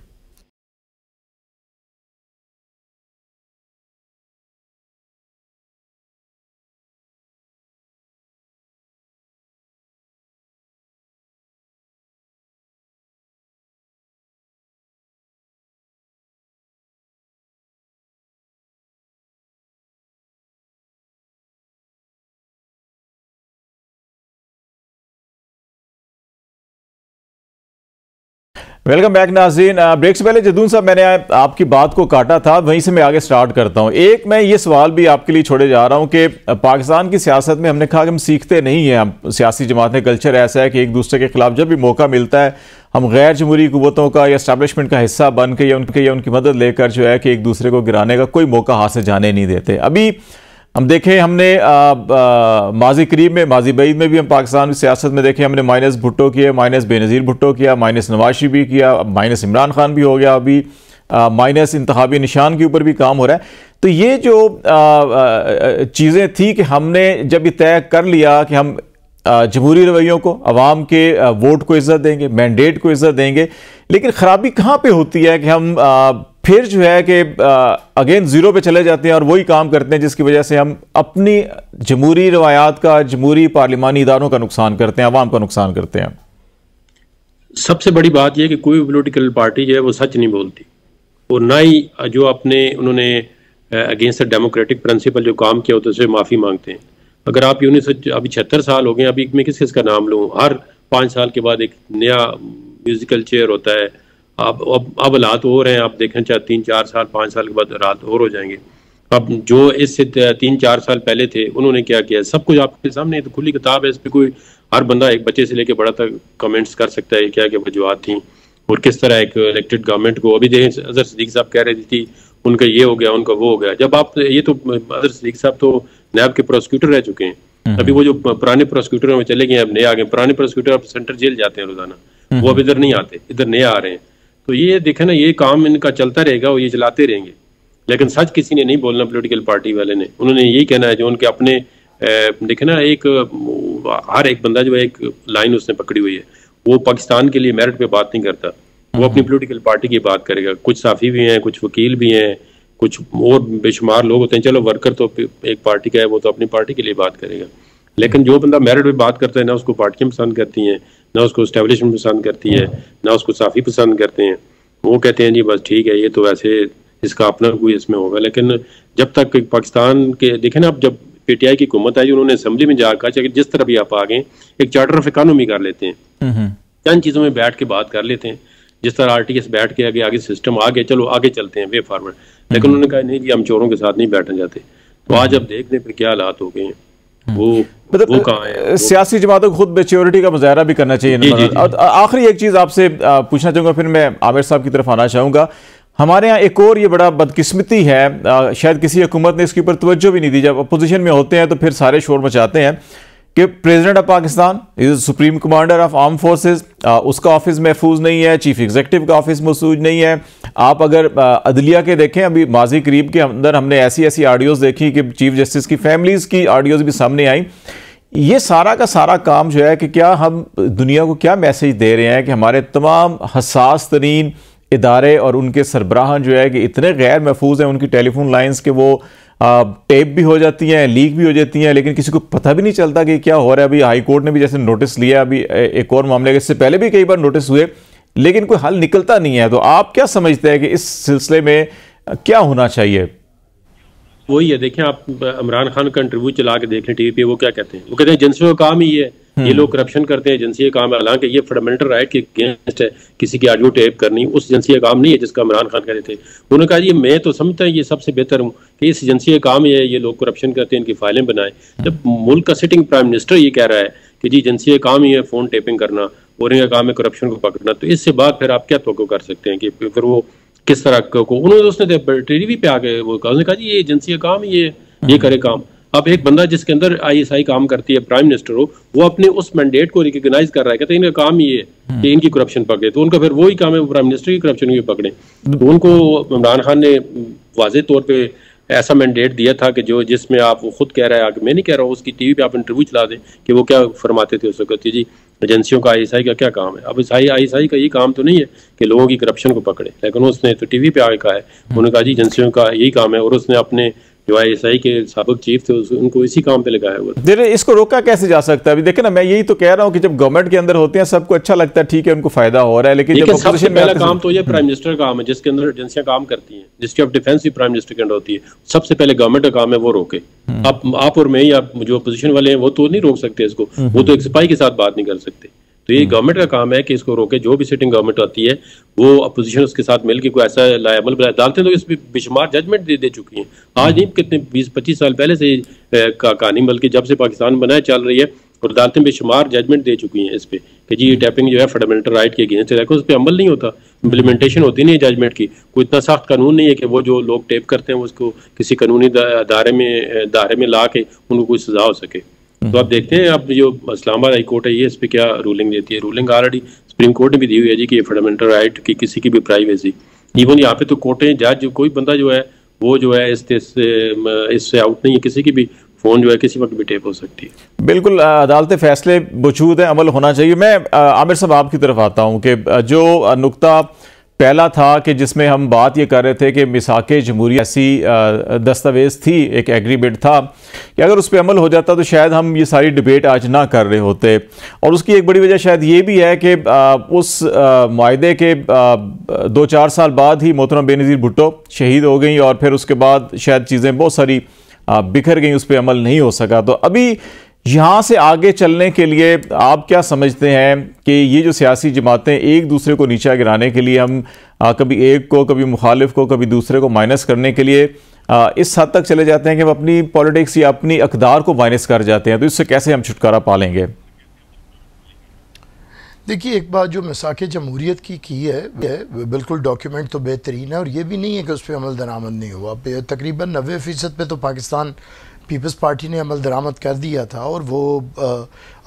वेलकम बैक नाजीन ब्रेक से पहले जदून साहब मैंने आपकी बात को काटा था वहीं से मैं आगे स्टार्ट करता हूं एक मैं ये सवाल भी आपके लिए छोड़े जा रहा हूं कि पाकिस्तान की सियासत में हमने कहा कि हम सीखते नहीं हैं हम सियासी जमातें कल्चर ऐसा है कि एक दूसरे के खिलाफ जब भी मौका मिलता है हम गैर जमहूरी कुतों का या इस्टबलिशमेंट का हिस्सा बन के या उनके या उनकी मदद लेकर जो है कि एक दूसरे को गिराने का कोई मौका हाथ से जाने नहीं देते अभी हम देखें हमने माजी करीब में माजी बईद में भी हम पाकिस्तान की सियासत में देखें हमने माइनस भुट्टो किए माइनस बेनज़ीर भुट्टो किया माइनस नवाशी भी किया माइनस इमरान खान भी हो गया अभी माइनस इंतबी निशान के ऊपर भी काम हो रहा है तो ये जो चीज़ें थी कि हमने जब ये तय कर लिया कि हम जमहूरी रवैयों को आवाम के वोट को इज़्ज़त देंगे मैंडेट को इज़्ज़त देंगे लेकिन ख़राबी कहाँ पे होती है कि हम फिर जो है कि अगेन ज़ीरो पे चले जाते हैं और वही काम करते हैं जिसकी वजह से हम अपनी जमहूरी रवायात का जमहूरी पार्लिमानी इदारों का नुकसान करते हैं आवाम का नुकसान करते हैं सबसे बड़ी बात यह कि कोई पोलिटिकल पार्टी जो है वो सच नहीं बोलती और ना ही जो अपने उन्होंने अगेंस्ट डेमोक्रेटिक प्रिंसिपल जो काम किया होता है उससे माफ़ी मांगते हैं अगर आप उन्नीस सौ अभी छिहत्तर साल हो गए अभी मैं किस किस का नाम लूँ हर पाँच साल के बाद एक नया म्यूज़िकल चेयर होता है आप अब अब हालात और हैं आप देखें चाहे तीन चार साल पाँच साल के बाद रात और हो जाएंगे अब जो इससे तीन चार साल पहले थे उन्होंने क्या किया सब कुछ आपके सामने तो खुली किताब है इस पर कोई हर बंदा एक बच्चे से लेके बड़ा तक कमेंट्स कर सकता है क्या क्या वजुहत थी और किस तरह एक इलेक्टेड गवर्नमेंट को अभी देखें अजहर सदीक साहब कह रही थी उनका ये हो गया उनका वो हो गया जब आप ये तो अजहर सदीक साहब तो नैब के प्रोसिक्यूटर रह चुके हैं हम्म। अभी वो जो पुराने प्रोसिक्यूटर में चले गए अब नए आ गए पुराने प्रोसिक्यूटर अब सेंट्रल जेल जाते हैं रोजाना हम्म। वो अब इधर नहीं आते इधर नए आ रहे हैं तो ये देखे ना ये काम इनका चलता रहेगा और ये चलाते रहेंगे लेकिन सच किसी ने नहीं बोलना पॉलिटिकल पार्टी वाले ने उन्होंने यही कहना है जो उनके अपने देखे ना एक हर एक बंदा जो एक लाइन उसने पकड़ी हुई है वो पाकिस्तान के लिए मेरिट पे बात नहीं करता वो अपनी पॉलिटिकल हम्म। पार्टी की बात करेगा कुछ साफी भी हैं कुछ वकील भी हैं कुछ और बेशुमार लोग होते हैं चलो वर्कर तो एक पार्टी का है वो तो अपनी पार्टी के लिए बात करेगा लेकिन जो बंदा मेरिट में बात करता है ना उसको पार्टियाँ पसंद करती हैं ना उसको स्टैब्लिशमेंट पसंद करती है ना उसको साफ़ी पसंद करते हैं वो कहते हैं जी बस ठीक है ये तो वैसे इसका अपना कोई इसमें होगा लेकिन जब तक पाकिस्तान के देखें ना आप जब पी टी आई की हुकूमत आई उन्होंने असम्बली में जाकर चाहे जिस तरह भी आप आ गए एक चार्टर ऑफ इकानमी कर लेते हैं हम्म, हम्म। चंद चीज़ों में बैठ के बात कर लेते हैं जिस तरह आर टी एस बैठ के आगे आगे सिस्टम आगे चलो आगे चलते हैं वे फॉरवर्ड हम्म। लेकिन उन्होंने कहा नहीं जी हम चोरों के साथ नहीं बैठने जाते तो आज आप देख लें फिर क्या हालात हो गए हैं वो मतलब सियासी जमातों को खुद मेच्योरिटी का मुजाहरा भी करना चाहिए आखिरी एक चीज़ आपसे पूछना चाहूँगा फिर मैं आमिर साहब की तरफ आना चाहूँगा हमारे यहाँ एक और ये बड़ा बदकिस्मती है शायद किसी हुकूमत ने इसके ऊपर तवज्जो भी नहीं दी जब अपोजिशन में होते हैं तो फिर सारे शोर मचाते हैं कि president of Pakistan is supreme commander of arm forces उसका ऑफिस महफूज नहीं है चीफ एग्जीक्यूटिव का ऑफिस महसूज नहीं है आप अगर अदलिया के देखें अभी माजी करीब के अंदर हमने ऐसी ऐसी ऑडियोज़ देखी कि चीफ जस्टिस की फैमिलीज़ की ऑडियोज़ भी सामने आई ये सारा का सारा काम जो है कि क्या हम दुनिया को क्या मैसेज दे रहे हैं कि हमारे तमाम हसास तरीन इदारे और उनके सरबराहान जो है कि इतने गैर महफूज हैं उनकी टेलीफोन लाइन्स के वो टेप भी हो जाती हैं लीक भी हो जाती हैं लेकिन किसी को पता भी नहीं चलता कि क्या हो रहा है अभी हाई कोर्ट ने भी जैसे नोटिस लिया अभी एक और मामले इससे पहले भी कई बार नोटिस हुए लेकिन कोई हल निकलता नहीं है तो आप क्या समझते हैं कि इस सिलसिले में क्या होना चाहिए वही है देखें आप इमरान खान का इंटरव्यू चला के देखें टीवी पे वो क्या कहते हैं वो कहते हैं एजेंसियों का काम ही है ये हम्म। लोग करप्शन करते हैं एजेंसी का काम है हालांकि ये फंडामेंटल राइट के अगेंस्ट है किसी की ऑडियो टेप करनी उस एजेंसी का काम नहीं है जिसका इमरान खान कह रहे थे उन्होंने कहा ये मैं तो समझता हूँ ये सबसे बेहतर हूँ कि इस एजेंसी का काम ही है ये लोग करप्शन करते हैं इनकी फाइलें बनाए जब मुल्क का सिटिंग प्राइम मिनिस्टर ये कह रहा है कि जी एजेंसी का काम ही है फोन टेपिंग करना और इनका काम है करप्शन को पकड़ना तो इससे बाद फिर आप क्या तो कर सकते हैं कि फिर वो किस तरह को उन्होंने उसने वी तो पे आके वो कहा उसने कहा जी ये एजेंसी का काम ये ये हम्म। करे काम अब एक बंदा जिसके अंदर आईएसआई काम करती है प्राइम मिनिस्टर हो वो अपने उस मैंडेट को रिकग्नाइज कर रहा है कहते हैं इनका काम ही है हम्म। कि इनकी करप्शन पकड़े तो उनका फिर वही काम है वो प्राइम मिनिस्टर की करप्शन भी पकड़े तो उनको इमरान खान ने वाजे तौर पर ऐसा मैंडेट दिया था कि जो जिसमें आप वो खुद कह रहे हैं आगे मैं नहीं कह रहा हूँ उसकी टीवी पे आप इंटरव्यू चला दें कि वो क्या फरमाते थे उस वक्त जी एजेंसियों का आई का क्या काम है अब एस आई का ये काम तो नहीं है कि लोगों की करप्शन को पकड़े लेकिन उसने तो टीवी पे आगे कहा है उन्होंने कहा जी एजेंसियों का यही काम है और उसने अपने आई एस आई के सबक चीफ थे उनको इसी काम पे लगाया हुआ देखिए इसको रोका कैसे जा सकता है अभी देखे ना मैं यही तो कह रहा हूँ कि जब गवर्नमेंट के अंदर होते हैं सबको अच्छा लगता है ठीक है उनको फायदा हो रहा है लेकिन सबसे पहला काम तो ये प्राइम हम्म। मिनिस्टर का काम है जिसके अंदर एजेंसियां काम करती है जिसकी अब डिफेंस भी प्राइम मिनिस्टर के अंदर होती है सबसे पहले गवर्नमेंट का काम है वो रोके हम्म। आप और मैं या जो अपोजिशन वाले हैं वो तो नहीं रोक सकते इसको हम्म। वो तो एक सिपाही के साथ बात नहीं कर सकते तो ये गवर्नमेंट हम्म। का काम है कि इसको रोके जो भी सिटिंग गवर्नमेंट आती है वो अपोजिशन उसके साथ मिलकर कोई ऐसा लायामल बनाए अदालतें तो इस बेशुमार जजमेंट दे दे चुकी हैं आज नहीं कितने बीस पच्चीस साल पहले से का कहानी बल्कि जब से पाकिस्तान बनाया चल रही है और अदालतें बेशुमार जजमेंट दे चुकी हैं इस पर कि जी टैपिंग जो है फंडामेंटल राइट के अगेंस्ट है उस पर अमल नहीं होता इम्प्लीमेंटेशन होती नहीं है जजमेंट की कोई इतना सख्त कानून नहीं है कि वो जो लोग टेप करते हैं उसको किसी कानूनी दायरे में दायरे में ला के उनको कोई सजा हो सके तो आप देखते हैं अब जो इस्लामाबाद हाई कोर्ट है ये इस पर क्या रूलिंग देती है रूलिंग ऑलरेडी सुप्रीम कोर्ट ने भी दी हुई है जी कि फंडामेंटल राइट की किसी की भी प्राइवेसी इवन यहाँ पे तो कोर्टें जज कोई बंदा जो है वो जो है इस इससे आउट नहीं है किसी की भी फ़ोन जो है किसी वक्त भी टेप हो सकती है बिल्कुल अदालत फैसले वजूद है अमल होना चाहिए मैं आमिर साहब आपकी तरफ आता हूँ कि जो नुकता पहला था कि जिसमें हम बात ये कर रहे थे कि मिसाक जमहूरी ऐसी दस्तावेज़ थी एक एग्रीमेंट था कि अगर उस पर अमल हो जाता तो शायद हम ये सारी डिबेट आज ना कर रहे होते और उसकी एक बड़ी वजह शायद ये भी है कि उस माहे के दो चार साल बाद ही मोहतरम बेनज़ीर भुट्टो शहीद हो गई और फिर उसके बाद शायद चीज़ें बहुत सारी बिखर गई उस पर अमल नहीं हो सका तो अभी यहाँ से आगे चलने के लिए आप क्या समझते हैं कि ये जो सियासी जमातें एक दूसरे को नीचा गिराने के लिए हम आ, कभी एक को कभी मुखालिफ को कभी दूसरे को माइनस करने के लिए आ, इस हद तक चले जाते हैं कि हम अपनी पॉलिटिक्स या अपनी अकदार को माइनस कर जाते हैं तो इससे कैसे हम छुटकारा पा लेंगे देखिए एक बात जो मिसाक जमहूरीत की की है वह बिल्कुल डॉक्यूमेंट तो बेहतरीन है और ये भी नहीं है कि उस पर अमल दरामद नहीं हुआ तकरीबन नबे फ़ीसद पर तो पाकिस्तान पीपल्स पार्टी ने अमल दरामद कर दिया था और वो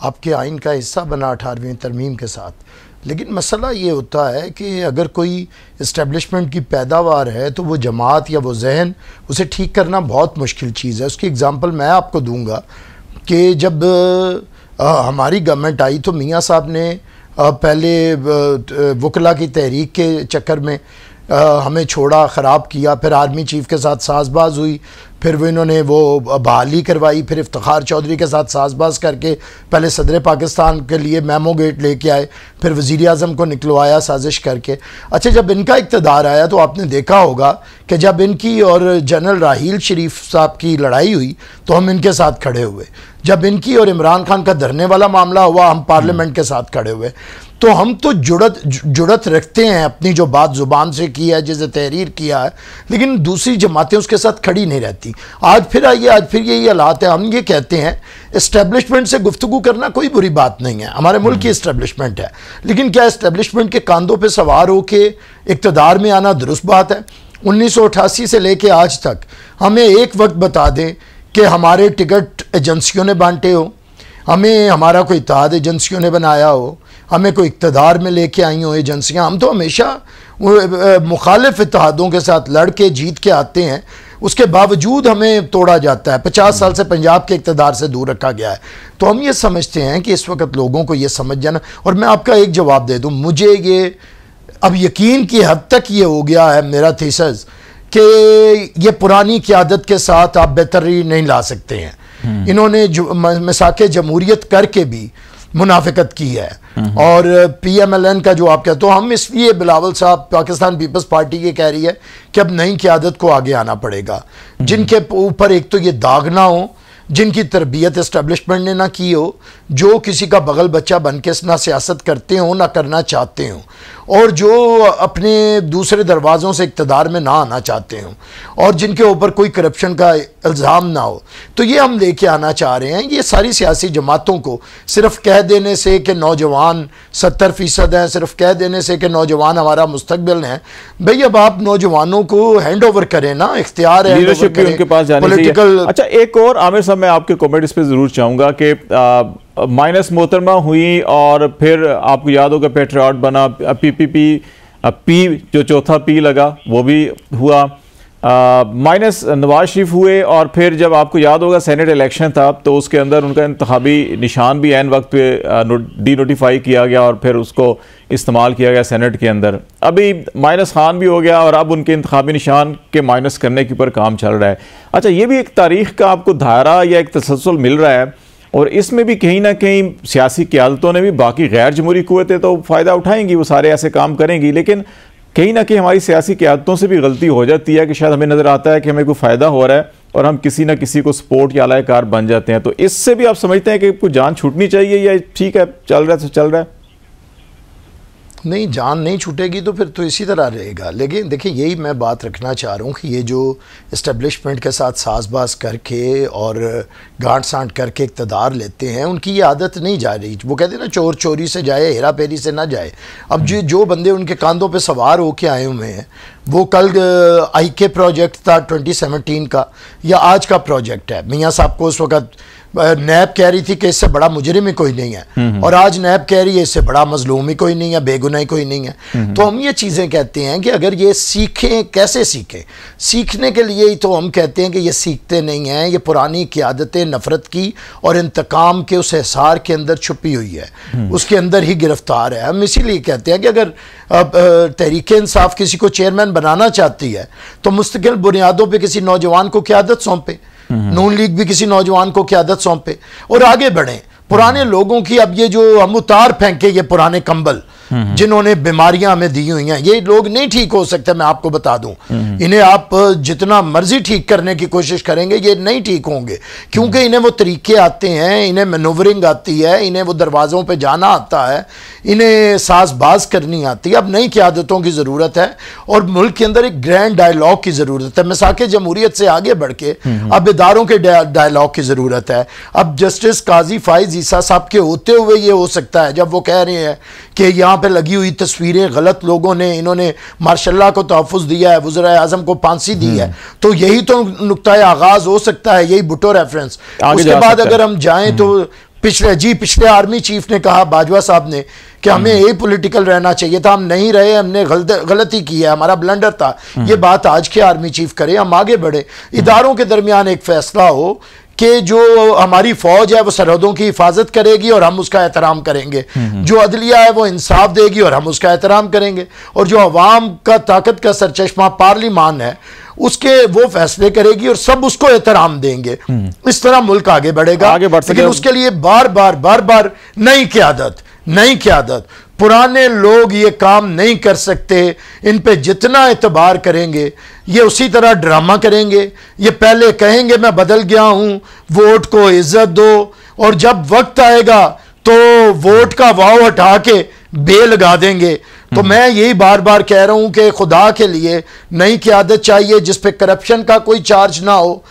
आपके आइन का हिस्सा बना अठारहवीं तरमीम के साथ लेकिन मसला ये होता है कि अगर कोई इस्टेबलिशमेंट की पैदावार है तो वो जमात या वो जहन उसे ठीक करना बहुत मुश्किल चीज़ है उसकी एग्ज़ाम्पल मैं आपको दूँगा कि जब आ, हमारी गवर्नमेंट आई तो मियाँ साहब ने आ, पहले वकला की तहरीक के चक्कर में आ, हमें छोड़ा ख़राब किया फिर आर्मी चीफ़ के साथ साजबाज हुई फिर वो इन्होंने वो बहाली करवाई फिर इफ्तार चौधरी के साथ साजबाज करके पहले सदर पाकिस्तान के लिए मेमो गेट लेके आए फिर वज़ी अजम को निकलवाया साजिश करके अच्छा जब इनका इकतदार आया तो आपने देखा होगा कि जब इनकी और जनरल राहील शरीफ साहब की लड़ाई हुई तो हम इनके साथ खड़े हुए जब इनकी और इमरान खान का धरने वाला मामला हुआ हम पार्लियामेंट के साथ खड़े हुए तो हम तो जुड़त जुड़त रखते हैं अपनी जो बात ज़ुबान से की है जैसे तहरीर किया है लेकिन दूसरी जमातें उसके साथ खड़ी नहीं रहती आज फिर आइए आज फिर यही हालात है हम ये कहते हैं इस्टेब्लिशमेंट से गुफ्तु करना कोई बुरी बात नहीं है हमारे मुल्क की इस्टेब्लिशमेंट है लेकिन क्या इस्टेब्लिशमेंट के कांधों पर सवार होकर इकतदार में आना दुरुस्त बात है उन्नीस सौ अठासी से लेके आज तक हमें एक वक्त बता दें कि हमारे टिकट एजेंसियों ने बांटे हो हमें हमारा कोई इतिहाद एजेंसियों ने बनाया हो हमें कोई इकतदार में लेके आई हों एजेंसियाँ हम तो हमेशा मुखालिफ इतिहादों के साथ लड़ के जीत के आते हैं उसके बावजूद हमें तोड़ा जाता है पचास साल से पंजाब के इकतदार से दूर रखा गया है तो हम ये समझते हैं कि इस वक्त लोगों को ये समझ जाना और मैं आपका एक जवाब दे दूँ मुझे ये अब यकीन की हद तक ये हो गया है मेरा थीसस कि ये पुरानी क्यादत के साथ आप बेहतरी नहीं ला सकते हैं हम्म। इन्होंने जो मसाक जमहूरीत करके भी मुनाफिकत की है और पी एम एल एन का जो आप कहते हो तो हम इसलिए बिलावल साहब पाकिस्तान पीपल्स पार्टी ये कह रही है कि अब नई क्यादत को आगे आना पड़ेगा जिनके ऊपर एक तो ये दाग ना हो जिनकी तरबियत इस्टबलिशमेंट ने ना की हो जो किसी का बगल बच्चा बन के ना सियासत करते हों ना करना चाहते हों और जो अपने दूसरे दरवाज़ों से इकतदार में ना आना चाहते हों और जिनके ऊपर कोई करप्शन का इल्ज़ाम ना हो तो ये हम लेके आना चाह रहे हैं ये सारी सियासी जमातों को सिर्फ कह देने से कि नौजवान सत्तर फ़ीसद हैं सिर्फ कह देने से कि नौजवान हमारा मुस्तबिल हैं भाई अब आप नौजवानों को हैंड ओवर करें ना इख्तियार है पोलिटिकल अच्छा एक और आमिर साहब मैं आपके कॉमेंट इस पर ज़रूर चाहूँगा कि माइनस मोहतरमा हुई और फिर आपको याद होगा पेट्रियाट बना पीपीपी पी, पी, पी जो चौथा पी लगा वो भी हुआ माइनस नवाज शरीफ हुए और फिर जब आपको याद होगा सेनेट इलेक्शन था तो उसके अंदर उनका इंतबी निशान भी एन वक्त पे डी नोटिफाई किया गया और फिर उसको इस्तेमाल किया गया सेनेट के अंदर अभी माइनस खान भी हो गया और अब उनके इंतबी निशान के माइनस करने के ऊपर काम चल रहा है अच्छा ये भी एक तारीख का आपको धारा या एक तसलसल मिल रहा है और इसमें भी कहीं ना कहीं सियासी क्यालतों ने भी बाकी गैर जमहूरी कुतें तो फ़ायदा उठाएंगी वो सारे ऐसे काम करेंगी लेकिन कहीं ना कहीं हमारी सियासी क्यादतों से भी गलती हो जाती है कि शायद हमें नज़र आता है कि हमें कोई फ़ायदा हो रहा है और हम किसी ना किसी को सपोर्ट या लायकार बन जाते हैं तो इससे भी आप समझते हैं कि कुछ जान छूटनी चाहिए या ठीक है चल रहा है तो चल रहा है नहीं जान नहीं छूटेगी तो फिर तो इसी तरह रहेगा लेकिन देखिए यही मैं बात रखना चाह रहा हूँ कि ये जो इस्टेब्लिशमेंट के साथ सास बास करके और गांठ सांट करके इकतदार लेते हैं उनकी ये आदत नहीं जा रही वो कहते हैं ना चोर चोरी से जाए हेरा फेरी से ना जाए अब जो जो बंदे उनके कांधों पर सवार होके आए हुए हैं वो कल आई के प्रोजेक्ट था सेवनटीन का या आज का प्रोजेक्ट है मियाँ साहब को उस वक्त नैब कह रही थी कि इससे बड़ा मुजरिम ही कोई नहीं है और आज नैब कह रही है इससे बड़ा मजलूम ही कोई नहीं है बेगुनाह कोई नहीं है तो हम ये चीज़ें कहते हैं कि अगर ये सीखें कैसे सीखें सीखने के लिए ही तो हम कहते हैं कि ये सीखते नहीं हैं ये पुरानी क्यादतें नफ़रत की और इंतकाम के उस एहसार के अंदर छुपी हुई है हम्म। उसके अंदर ही गिरफ्तार है हम इसीलिए कहते हैं कि अगर तहरीक इंसाफ किसी को चेयरमैन बनाना चाहती है तो मुस्तकिल बुनियादों पर किसी नौजवान को क्यादत सौंपे हम्म। नून लीग भी किसी नौजवान को क्यादत सौंपे और आगे बढ़े पुराने हम्म। लोगों की अब ये जो हम उतार फेंके ये पुराने कंबल हम्म। जिन्होंने बीमारियां हमें दी हुई हैं ये लोग नहीं ठीक हो सकते मैं आपको बता दूं हम्म। इन्हें आप जितना मर्जी ठीक करने की कोशिश करेंगे ये नहीं ठीक होंगे क्योंकि हम्म। इन्हें वो तरीके आते हैं इन्हें मनोवरिंग आती है इन्हें वो दरवाज़ों पर जाना आता है इन्हें सास बाज करनी आती है अब नई क्यादतों की ज़रूरत है और मुल्क के अंदर एक ग्रैंड डायलॉग की ज़रूरत है मिसाक जमहूरियत से आगे बढ़ के अब इदारों के डायलॉग की ज़रूरत है अब जस्टिस काजी फाइज ईसा साहब के होते हुए ये हो सकता है जब वो कह रहे हैं कि यहाँ पे लगी हुई तस्वीरें गलत लोगों ने इन्होंने मार्शल्ला को तहफ़ दिया है वज़र अजम को फांसी दी है तो यही तो नुक़ आगाज़ हो सकता है यही भुटो रेफरेंस उसके बाद अगर हम जाएँ तो हम्म। पिछले जी पिछले आर्मी चीफ ने कहा बाजवा साहब ने कि हम्म। हमें ए पॉलिटिकल रहना चाहिए था हम नहीं रहे हमने गलत गलती की है हमारा ब्लंडर था हम्म। ये बात आज के आर्मी चीफ करे हम आगे बढ़े इदारों के दरमियान एक फैसला हो कि जो हमारी फौज है वो सरहदों की हिफाजत करेगी और हम उसका एहतराम करेंगे हम्म, हम्म। जो अदलिया है वो इंसाफ देगी और हम उसका एहतराम करेंगे और जो अवाम का ताकत का सरचश्मा पार्लीमान है उसके वो फैसले करेगी और सब उसको एहतराम देंगे हम्म। इस तरह मुल्क आगे बढ़ेगा आगे बढ़ लेकिन उसके लिए बार बार बार बार नई क्यादत नई क्यादत पुराने लोग ये काम नहीं कर सकते इन पे जितना एतबार करेंगे ये उसी तरह ड्रामा करेंगे ये पहले कहेंगे मैं बदल गया हूँ वोट को इज़्ज़त दो और जब वक्त आएगा तो वोट का वाव हटा के बे लगा देंगे तो मैं यही बार बार कह रहा हूं कि खुदा के लिए नई क्यादत चाहिए जिस पे करप्शन का कोई चार्ज ना हो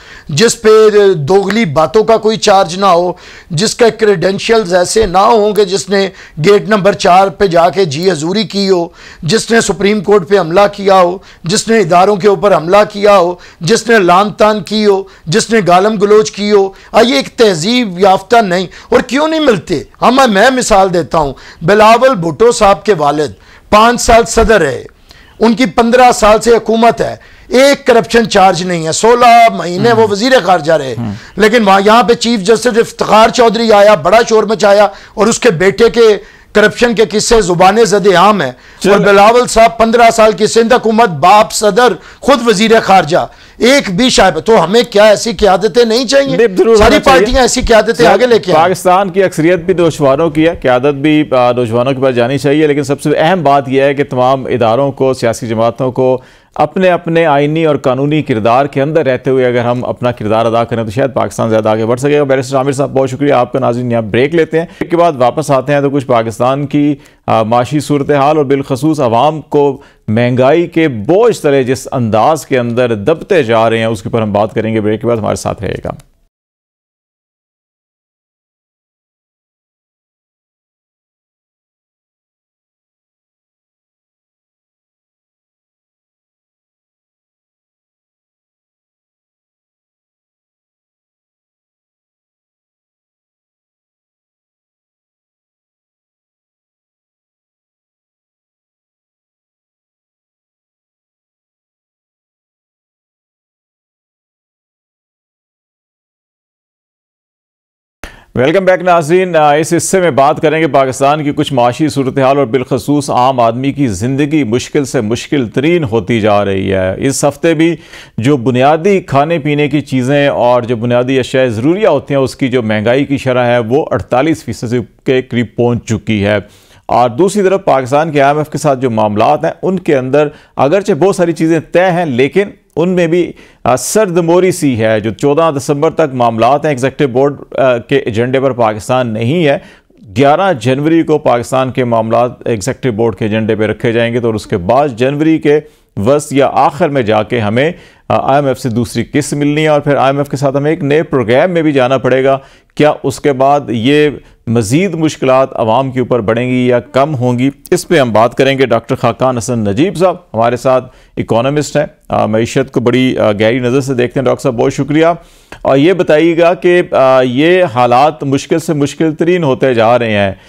जिस पे दोगली बातों का कोई चार्ज ना हो जिसका क्रेडेंशियल्स ऐसे ना हों कि जिसने गेट नंबर चार पे जाके जी हजूरी की हो जिसने सुप्रीम कोर्ट पे हमला किया हो जिसने इदारों के ऊपर हमला किया हो जिसने लान तान की हो जिसने गालम गलोच की हो आइए एक तहजीब याफ्ता नहीं और क्यों नहीं मिलते हम मैं मिसाल देता हूँ बिलावल भुटो साहब के वालद पांच साल सदर है उनकी पंद्रह साल से हुकूमत है एक करप्शन चार्ज नहीं है सोलह महीने वो हम्म। वजीर खारजा रहे हम्म। लेकिन वहां यहां पे चीफ जस्टिस इफ्तार चौधरी आया बड़ा शोर मचाया और उसके बेटे के करप्शन के किस्से जुबान जद आम है और बिलावल साहब पंद्रह साल की सिंध हुकूमत बाप सदर खुद वजीर खारजा एक भी शायद तो हमें क्या ऐसी क्यादतें नहीं चाहिए सारी पार्टियां ऐसी क्यादतें आगे लेके पाकिस्तान की अक्सरियत भी नौजवानों की है क्यादत भी नौजवानों के पास जानी चाहिए लेकिन सबसे अहम बात यह है कि तमाम इदारों को सियासी जमातों को अपने अपने आइनी और कानूनी किरदार के अंदर रहते हुए अगर हम अपना किरदार अदा करें तो शायद पाकिस्तान ज़्यादा आगे बढ़ सकेगा बैरिस्टर आमिर साहब बहुत शुक्रिया आपका नाजिन यहाँ ब्रेक लेते हैं ब्रेक के बाद वापस आते हैं तो कुछ पाकिस्तान की माशी सूरत हाल और बिलखसूस आवाम को महंगाई के बोझ तले जिस अंदाज के अंदर दबते जा रहे हैं उसके ऊपर हम बात करेंगे ब्रेक के बाद हमारे साथ रहेगा वेलकम बैक नाजीन इस हिस्से में बात करेंगे पाकिस्तान की कुछ माशी सूरत हाल और बिलखसूस आम आदमी की ज़िंदगी मुश्किल से मुश्किल तरीन होती जा रही है इस हफ़्ते भी जो बुनियादी खाने पीने की चीज़ें और जो बुनियादी अशाय ज़रूरिया होती हैं उसकी जो महंगाई की शरह है वो अड़तालीस फ़ीसद के करीब पहुँच चुकी है और दूसरी तरफ पाकिस्तान के आई एम एफ़ के साथ जो मामला हैं उनके अंदर अगरचे बहुत सारी चीज़ें तय हैं लेकिन उनमें भी सर्द मोरी सी है जो 14 दिसंबर तक मामला हैं एग्जेक्टिव बोर्ड के एजेंडे पर पाकिस्तान नहीं है 11 जनवरी को पाकिस्तान के मामला एग्जेक्टिव बोर्ड के एजेंडे पर रखे जाएंगे तो और उसके बाद जनवरी के वस या आखिर में जाके हमें आईएमएफ से दूसरी किस्त मिलनी है और फिर आईएमएफ के साथ हमें एक नए प्रोग्राम में भी जाना पड़ेगा क्या उसके बाद ये मज़ीद मुश्किल आवाम के ऊपर बढ़ेंगी या कम होंगी इस पर हम बात करेंगे डॉक्टर खाकान हसन नजीब साहब हमारे साथ इकोनॉमिस्ट हैं मीशत को बड़ी गहरी नज़र से देखते हैं डॉक्टर साहब बहुत शुक्रिया और ये बताइएगा कि ये हालात मुश्किल से मुश्किल तरीन होते जा रहे हैं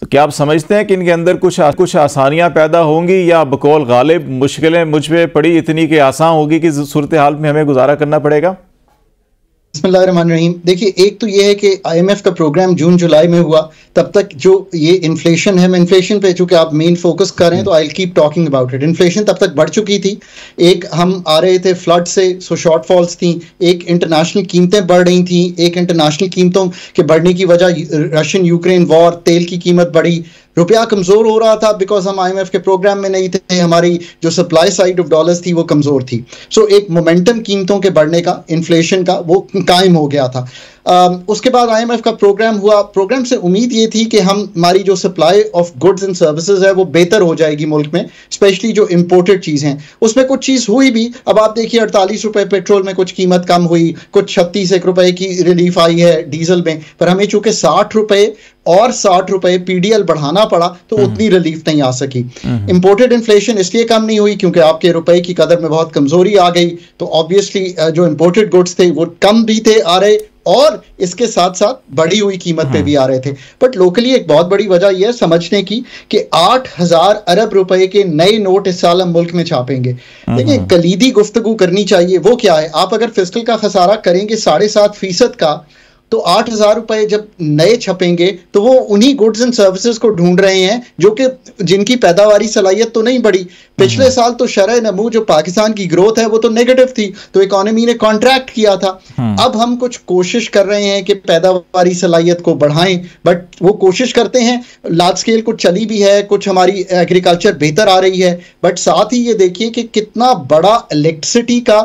तो क्या आप समझते हैं कि इनके अंदर कुछ आ, कुछ आसानियाँ पैदा होंगी या बकौल गालिब मुश्किलें मुझ पर पड़ी इतनी कि आसान होगी कि सूरत हाल में हमें गुजारा करना पड़ेगा बसमीम देखिए एक तो ये है कि आईएमएफ का प्रोग्राम जून जुलाई में हुआ तब तक जो ये इन्फ्लेशन है मैं इन्फ्लेशन पे चूंकि आप मेन फोकस कर रहे हैं तो I keep talking about it inflation तब तक बढ़ चुकी थी एक हम आ रहे थे फ्लड से सो शॉर्टफॉल्स थी एक इंटरनेशनल कीमतें बढ़ रही थी एक इंटरनेशनल कीमतों के बढ़ने की वजह रशियन यूक्रेन वॉर तेल की कीमत बढ़ी रुपया कमज़ोर हो रहा था बिकॉज हम आई के प्रोग्राम में नहीं थे हमारी जो सप्लाई साइड ऑफ डॉलर्स थी वो कमज़ोर थी सो so, एक मोमेंटम कीमतों के बढ़ने का इन्फ्लेशन का वो कायम हो गया था uh, उसके बाद आईएमएफ का प्रोग्राम हुआ प्रोग्राम से उम्मीद ये थी कि हम हमारी जो supply of goods and services है वो बेहतर हो जाएगी मुल्क में स्पेशली जो इम्पोर्टेड चीज़ें हैं उसमें कुछ चीज़ हुई भी अब आप देखिए अड़तालीस रुपये पेट्रोल में कुछ कीमत कम हुई कुछ छत्तीस एक रुपये की रिलीफ आई है डीजल में पर हमें चूंकि साठ रुपये और साठ रुपए पीडीएल बढ़ाना पड़ा तो हम्म। उतनी रिलीफ नहीं आ सकी इंपोर्टेड हम्म। इन्फ्लेशन इसलिए कम नहीं हुई क्योंकि आपके रुपए की कदर में बहुत कमजोरी आ गई तो ऑब्वियसली जो इंपोर्टेड गुड्स थे वो कम भी थे आ रहे और इसके साथ साथ बढ़ी हुई कीमत पे हम्म। भी आ रहे थे बट लोकली एक बहुत बड़ी वजह यह समझने की कि आठ हजार अरब रुपए के नए नोट इस साल हम मुल्क में छापेंगे देखिए कलीदी गुफ्तगु करनी चाहिए वो क्या है आप अगर फिस्कल का खसारा करेंगे साढ़े सात फीसद का तो आठ हजार रुपए जब नए छपेंगे तो वो उन्हीं गुड्स एंड सर्विसेज को ढूंढ रहे हैं जो कि जिनकी पैदावारी सलाहियत तो नहीं बढ़ी पिछले हम्म। साल तो शरह नमू जो पाकिस्तान की ग्रोथ है वो तो नेगेटिव थी तो इकोनॉमी ने कॉन्ट्रैक्ट किया था हम्म। अब हम कुछ कोशिश कर रहे हैं कि पैदावार सलाहियत को बढ़ाएं बट वो कोशिश करते हैं लार्ज स्केल कुछ चली भी है कुछ हमारी एग्रीकल्चर बेहतर आ रही है बट साथ ही ये देखिए कि कितना बड़ा इलेक्ट्रिसिटी का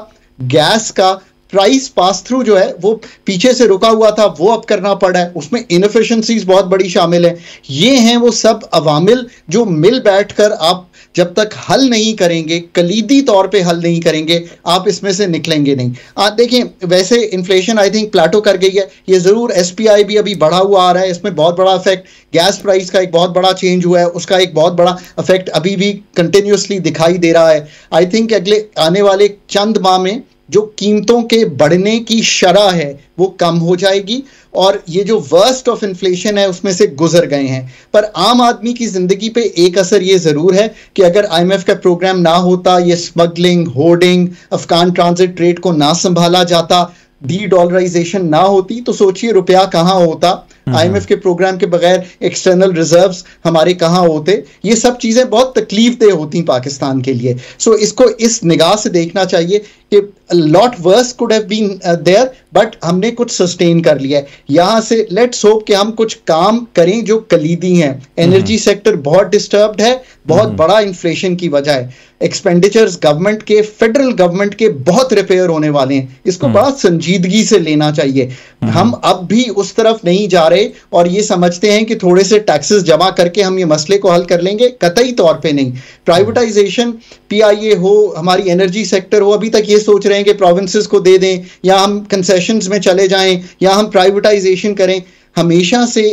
गैस का प्राइस पास थ्रू जो है वो पीछे से रुका हुआ था वो अब करना पड़ा है उसमें इनफिशंसीज बहुत बड़ी शामिल है ये हैं वो सब अवामिल जो मिल बैठ कर आप जब तक हल नहीं करेंगे कलीदी तौर पे हल नहीं करेंगे आप इसमें से निकलेंगे नहीं आप देखें वैसे इन्फ्लेशन आई थिंक प्लाटो कर गई है ये ज़रूर एस भी अभी बढ़ा हुआ आ रहा है इसमें बहुत बड़ा इफेक्ट गैस प्राइस का एक बहुत बड़ा चेंज हुआ है उसका एक बहुत बड़ा इफेक्ट अभी भी कंटिन्यूसली दिखाई दे रहा है आई थिंक अगले आने वाले चंद माह में जो कीमतों के बढ़ने की शरह है वो कम हो जाएगी और ये जो वर्स्ट ऑफ इन्फ्लेशन है उसमें से गुजर गए हैं पर आम आदमी की ज़िंदगी पे एक असर ये ज़रूर है कि अगर आईएमएफ का प्रोग्राम ना होता ये smuggling hoarding Afghan transit trade को ना संभाला जाता डी डॉलराइजेशन ना होती तो सोचिए रुपया कहाँ होता आईएमएफ हम्म। के प्रोग्राम के बगैर एक्सटर्नल रिजर्व्स हमारे कहाँ होते ये सब चीज़ें बहुत तकलीफ देह होती पाकिस्तान के लिए सो so, इसको इस निगाह से देखना चाहिए कि lot worse could have been there but हमने कुछ सस्टेन कर लिया है यहां से लेट्स होप कि हम कुछ काम करें जो कलीदी हैं एनर्जी हम्म। सेक्टर बहुत डिस्टर्ब्ड है बहुत हम्म। बड़ा इन्फ्लेशन की वजह है एक्सपेंडिचर्स गवर्नमेंट के फेडरल गवर्नमेंट के बहुत रिपेयर होने वाले हैं इसको हम्म। बड़ा संजीदगी से लेना चाहिए हम अब भी उस तरफ नहीं जा रहे और ये समझते हैं कि थोड़े से टैक्सेस जमा करके हम ये मसले को हल कर लेंगे कतई तौर पे नहीं प्राइवेटाइजेशन पीआईए हो हमारी एनर्जी सेक्टर हो अभी तक ये सोच रहे हैं कि प्रोविंसेस को दे दें या हम कंसेशन में चले जाएं या हम प्राइवेटाइजेशन करें हमेशा से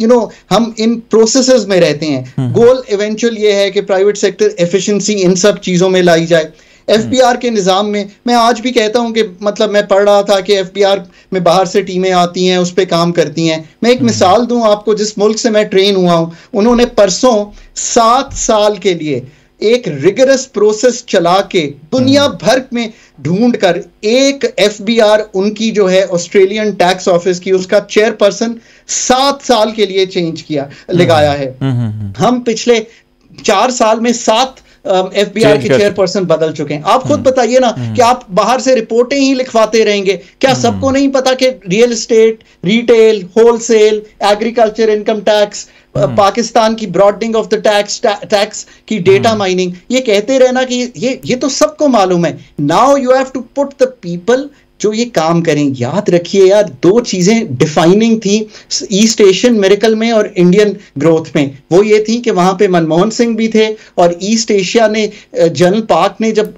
यू नो हम इन प्रोसेस में रहते हैं गोल हम्म। इवेंचुअल ये है कि प्राइवेट सेक्टर एफिशिएंसी इन सब चीज़ों में लाई जाए एफ हम्म। के निज़ाम में मैं आज भी कहता हूं कि मतलब मैं पढ़ रहा था कि एफ में बाहर से टीमें आती हैं उस पर काम करती हैं मैं एक हम्म। मिसाल दूं आपको जिस मुल्क से मैं ट्रेन हुआ हूं उन्होंने परसों सात साल के लिए एक रिगरस प्रोसेस चला के दुनिया हम्म। भर में ढूंढ कर एक आर उनकी जो है ऑस्ट्रेलियन टैक्स ऑफिस की उसका चेयरपर्सन सात साल के लिए चेंज किया हम्म। लगाया है हम्म, हम पिछले चार साल में सात एफ बी आर के चेयरपर्सन बदल चुके हैं आप खुद हम्म। बताइए ना हम्म। कि आप बाहर से रिपोर्टें ही लिखवाते रहेंगे क्या हम्म। सबको नहीं पता कि real estate retail wholesale agriculture income tax Pakistan की broadening of the tax tax की डेटा माइनिंग ये कहते रहना कि ये ये तो सबको मालूम है now you have to put the people जो ये काम करें याद रखिए यार दो चीज़ें डिफाइनिंग थी ईस्ट एशियन मेरिकल में और इंडियन ग्रोथ में वो ये थी कि वहां पे मनमोहन सिंह भी थे और ईस्ट एशिया ने जनरल पार्क ने जब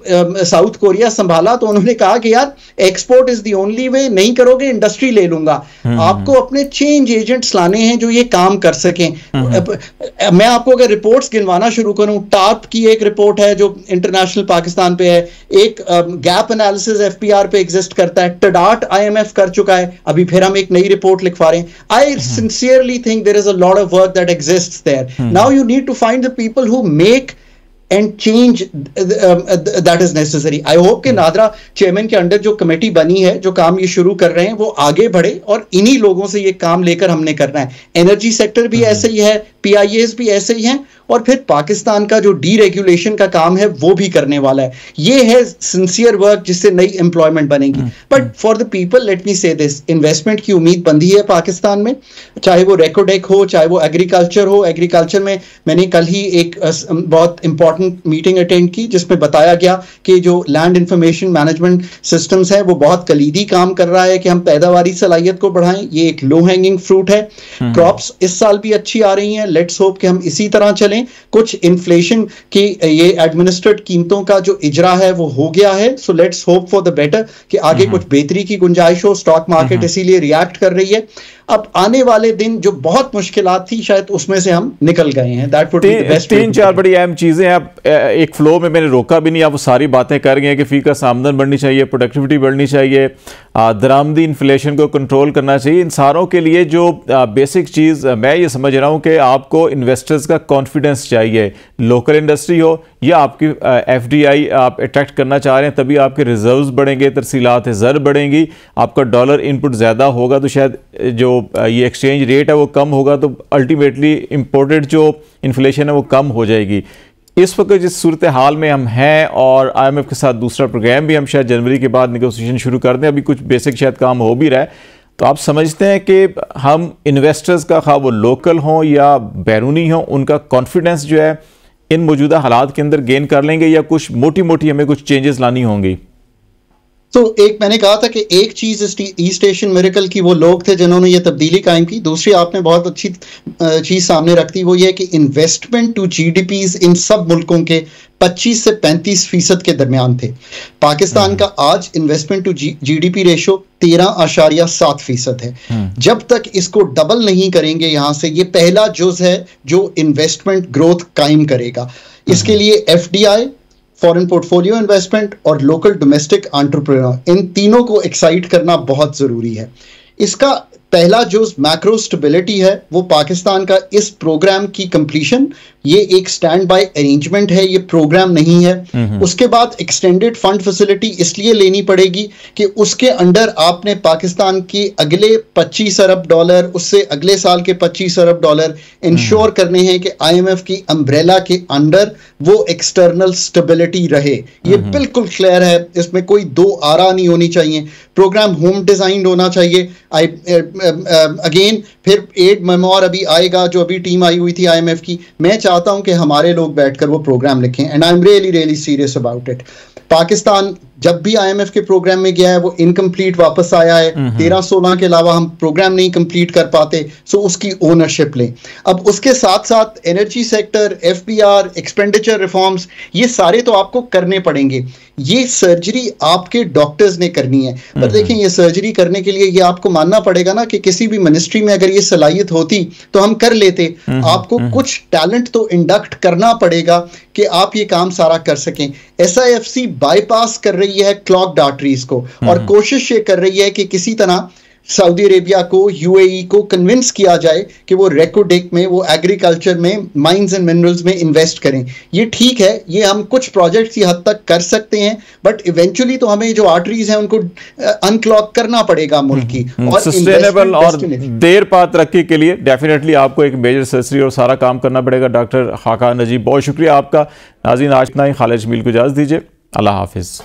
साउथ कोरिया संभाला तो उन्होंने कहा कि यार export is the only way नहीं करोगे इंडस्ट्री ले लूंगा हम्म, हम्म। आपको अपने चेंज एजेंट्स लाने हैं जो ये काम कर सकें हम्म, मैं आपको अगर रिपोर्ट गिनवाना शुरू करूं टाप की एक रिपोर्ट है जो इंटरनेशनल पाकिस्तान पे है एक गैप एनालिसिस एफ पे एग्जिस्ट कर करता है टडाट आईएमएफ कर चुका है अभी फिर हम एक नई रिपोर्ट लिखवा रहे हैं I sincerely think there is a lot of work that exist there now you need to find the people who make and change that is necessary I hope के नादरा चेयरमैन के अंडर जो committee बनी है जो काम ये शुरू कर रहे हैं वो आगे बढ़े और इन्हीं लोगों से ये काम लेकर हमने करना है एनर्जी सेक्टर भी हम्म। ऐसे ही है पीआईएस भी ऐसे ही हैं और फिर पाकिस्तान का जो डीरेगुलेशन का काम है वो भी करने वाला है ये है सिंसियर वर्क जिससे नई एम्प्लॉयमेंट बनेगी but for the people let me say this investment की उम्मीद बंधी है पाकिस्तान में चाहे वो रेकोडेक हो चाहे वो एग्रीकल्चर हो एग्रीकल्चर में मैंने कल ही एक बहुत इंपॉर्टेंट मीटिंग अटेंड की जिसमें बताया गया कि जो लैंड इंफॉर्मेशन मैनेजमेंट सिस्टम्स है वो बहुत कलीदी काम कर रहा है कि हम पैदावारी सलाहियत को बढ़ाएं ये एक लो हैंगिंग फ्रूट है क्रॉप्स हम्म। इस साल भी अच्छी आ रही हैं लेट्स होप कि हम इसी तरह चलें कुछ इन्फ्लेशन की ये एडमिनिस्ट्रेट कीमतों का जो इजरा है वो हो गया है so let's hope for the better कि आगे हम्म। कुछ बेहतरी की गुंजाइश हो स्टॉक हम्म। मार्केट इसीलिए रिएक्ट कर रही है अब आने वाले दिन जो बहुत मुश्किल थी शायद उसमें से हम निकल गए हैं दैट वुड बी बेस्ट तीन चार बड़ी अहम चीजें आप एक फ्लो में मैंने रोका भी नहीं आप वो सारी बातें कर गए कि फी का आमदन बढ़नी चाहिए प्रोडक्टिविटी बढ़नी चाहिए दरामदी इन्फ्लेशन को कंट्रोल करना चाहिए इन सारों के लिए जो बेसिक चीज़ मैं ये समझ रहा हूँ कि आप आपको इन्वेस्टर्स का कॉन्फिडेंस चाहिए लोकल इंडस्ट्री हो या आपकी एफडीआई आप अट्रैक्ट करना चाह रहे हैं तभी आपके रिजर्व्स बढ़ेंगे तरसीलात ज़र बढ़ेंगी आपका डॉलर इनपुट ज़्यादा होगा तो शायद जो ये एक्सचेंज रेट है वो कम होगा तो अल्टीमेटली इम्पोर्टेड जो इन्फ्लेशन है वो कम हो जाएगी इस वक्त जिस सूरत हाल में हम हैं और आईएमएफ के साथ दूसरा प्रोग्राम भी हम शायद जनवरी के बाद निगोसिएशन शुरू कर दें अभी कुछ बेसिक शायद काम हो भी रहा है तो आप समझते हैं कि हम इन्वेस्टर्स का खा वो लोकल हों या बैरूनी हों उनका कॉन्फिडेंस जो है इन मौजूदा हालात के अंदर गेन कर लेंगे या कुछ मोटी मोटी हमें कुछ चेंजेस लानी होंगी तो एक मैंने कहा था कि एक चीज ईस्ट एशियन मेरिकल की वो लोग थे जिन्होंने ये तब्दीली कायम की दूसरी आपने बहुत अच्छी चीज सामने रखती वो ये कि इन्वेस्टमेंट टू जीडीपीज इन सब मुल्कों के 25 से 35 फीसद के दरमियान थे पाकिस्तान हम्म। का आज इन्वेस्टमेंट टू जीडीपी रेशो तेरह आशारिया सात फीसद है हम्म। जब तक इसको डबल नहीं करेंगे यहां से ये पहला जुज है जो इन्वेस्टमेंट ग्रोथ कायम करेगा इसके हम्म। लिए एफ फॉरेन पोर्टफोलियो इन्वेस्टमेंट और लोकल डोमेस्टिक एंटरप्रेन्योर इन तीनों को एक्साइट करना बहुत ज़रूरी है इसका पहला जो मैक्रो स्टेबिलिटी है वो पाकिस्तान का इस प्रोग्राम की कंप्लीशन ये एक स्टैंड बाय अरेंजमेंट है ये प्रोग्राम नहीं है नहीं। उसके बाद एक्सटेंडेड फंड फैसिलिटी इसलिए लेनी पड़ेगी कि उसके अंडर आपने पाकिस्तान की अगले 25 अरब डॉलर उससे अगले साल के 25 अरब डॉलर इंश्योर हम्म। करने हैं कि आईएमएफ की अम्ब्रेला के अंडर वो एक्सटर्नल स्टेबिलिटी रहे ये बिल्कुल क्लियर है इसमें कोई दो आरा नहीं होनी चाहिए प्रोग्राम होम डिजाइन होना चाहिए I again uh, um, um, फिर एड मेमोर अभी आएगा जो अभी टीम आई हुई थी आईएमएफ की मैं चाहता हूं कि हमारे लोग बैठकर वो प्रोग्राम लिखें and I am really really serious about it Pakistan जब भी आईएमएफ के प्रोग्राम में गया है वो इनकम्प्लीट वापस आया है हम्म, हम्म। तेरह सोलह के अलावा हम प्रोग्राम नहीं कंप्लीट कर पाते सो उसकी ओनरशिप लें अब उसके साथ साथ energy sector F expenditure reforms ये सारे तो आपको करने पड़ेंगे ये सर्जरी आपके डॉक्टर्स ने करनी है हम्म, पर देखें ये सर्जरी करने के लिए ये आपको मानना पड़ेगा ना कि किसी भी मिनिस्ट्री में अगर ये सलाहियत होती तो हम कर लेते आपको कुछ टैलेंट तो इंडक्ट करना पड़ेगा कि आप ये काम सारा कर सकें एस आई बाईपास कर रही है क्लॉक डाटरीज को और हम्म। कोशिश ये कर रही है कि किसी तरह सऊदी अरेबिया को यूएई e को कन्विंस किया जाए कि वो रेकोडेक में वो एग्रीकल्चर में माइंस एंड मिनरल्स में इन्वेस्ट करें ये ठीक है ये हम कुछ प्रोजेक्ट्स की हद तक कर सकते हैं बट इवेंचुअली तो हमें जो आर्टरीज हैं उनको अनक्लॉक uh, करना पड़ेगा मुल्क की हम्म, हम्म। और सस्टेनेबल और देर पा तरक्की के लिए डेफिनेटली आपको एक मेजर सर्जरी और सारा काम करना पड़ेगा डॉक्टर खाका नजीब बहुत शुक्रिया आपका नाजीन आज ना ही खालिज मिल को इजाज़ दीजिए अल्लाह हाफिज़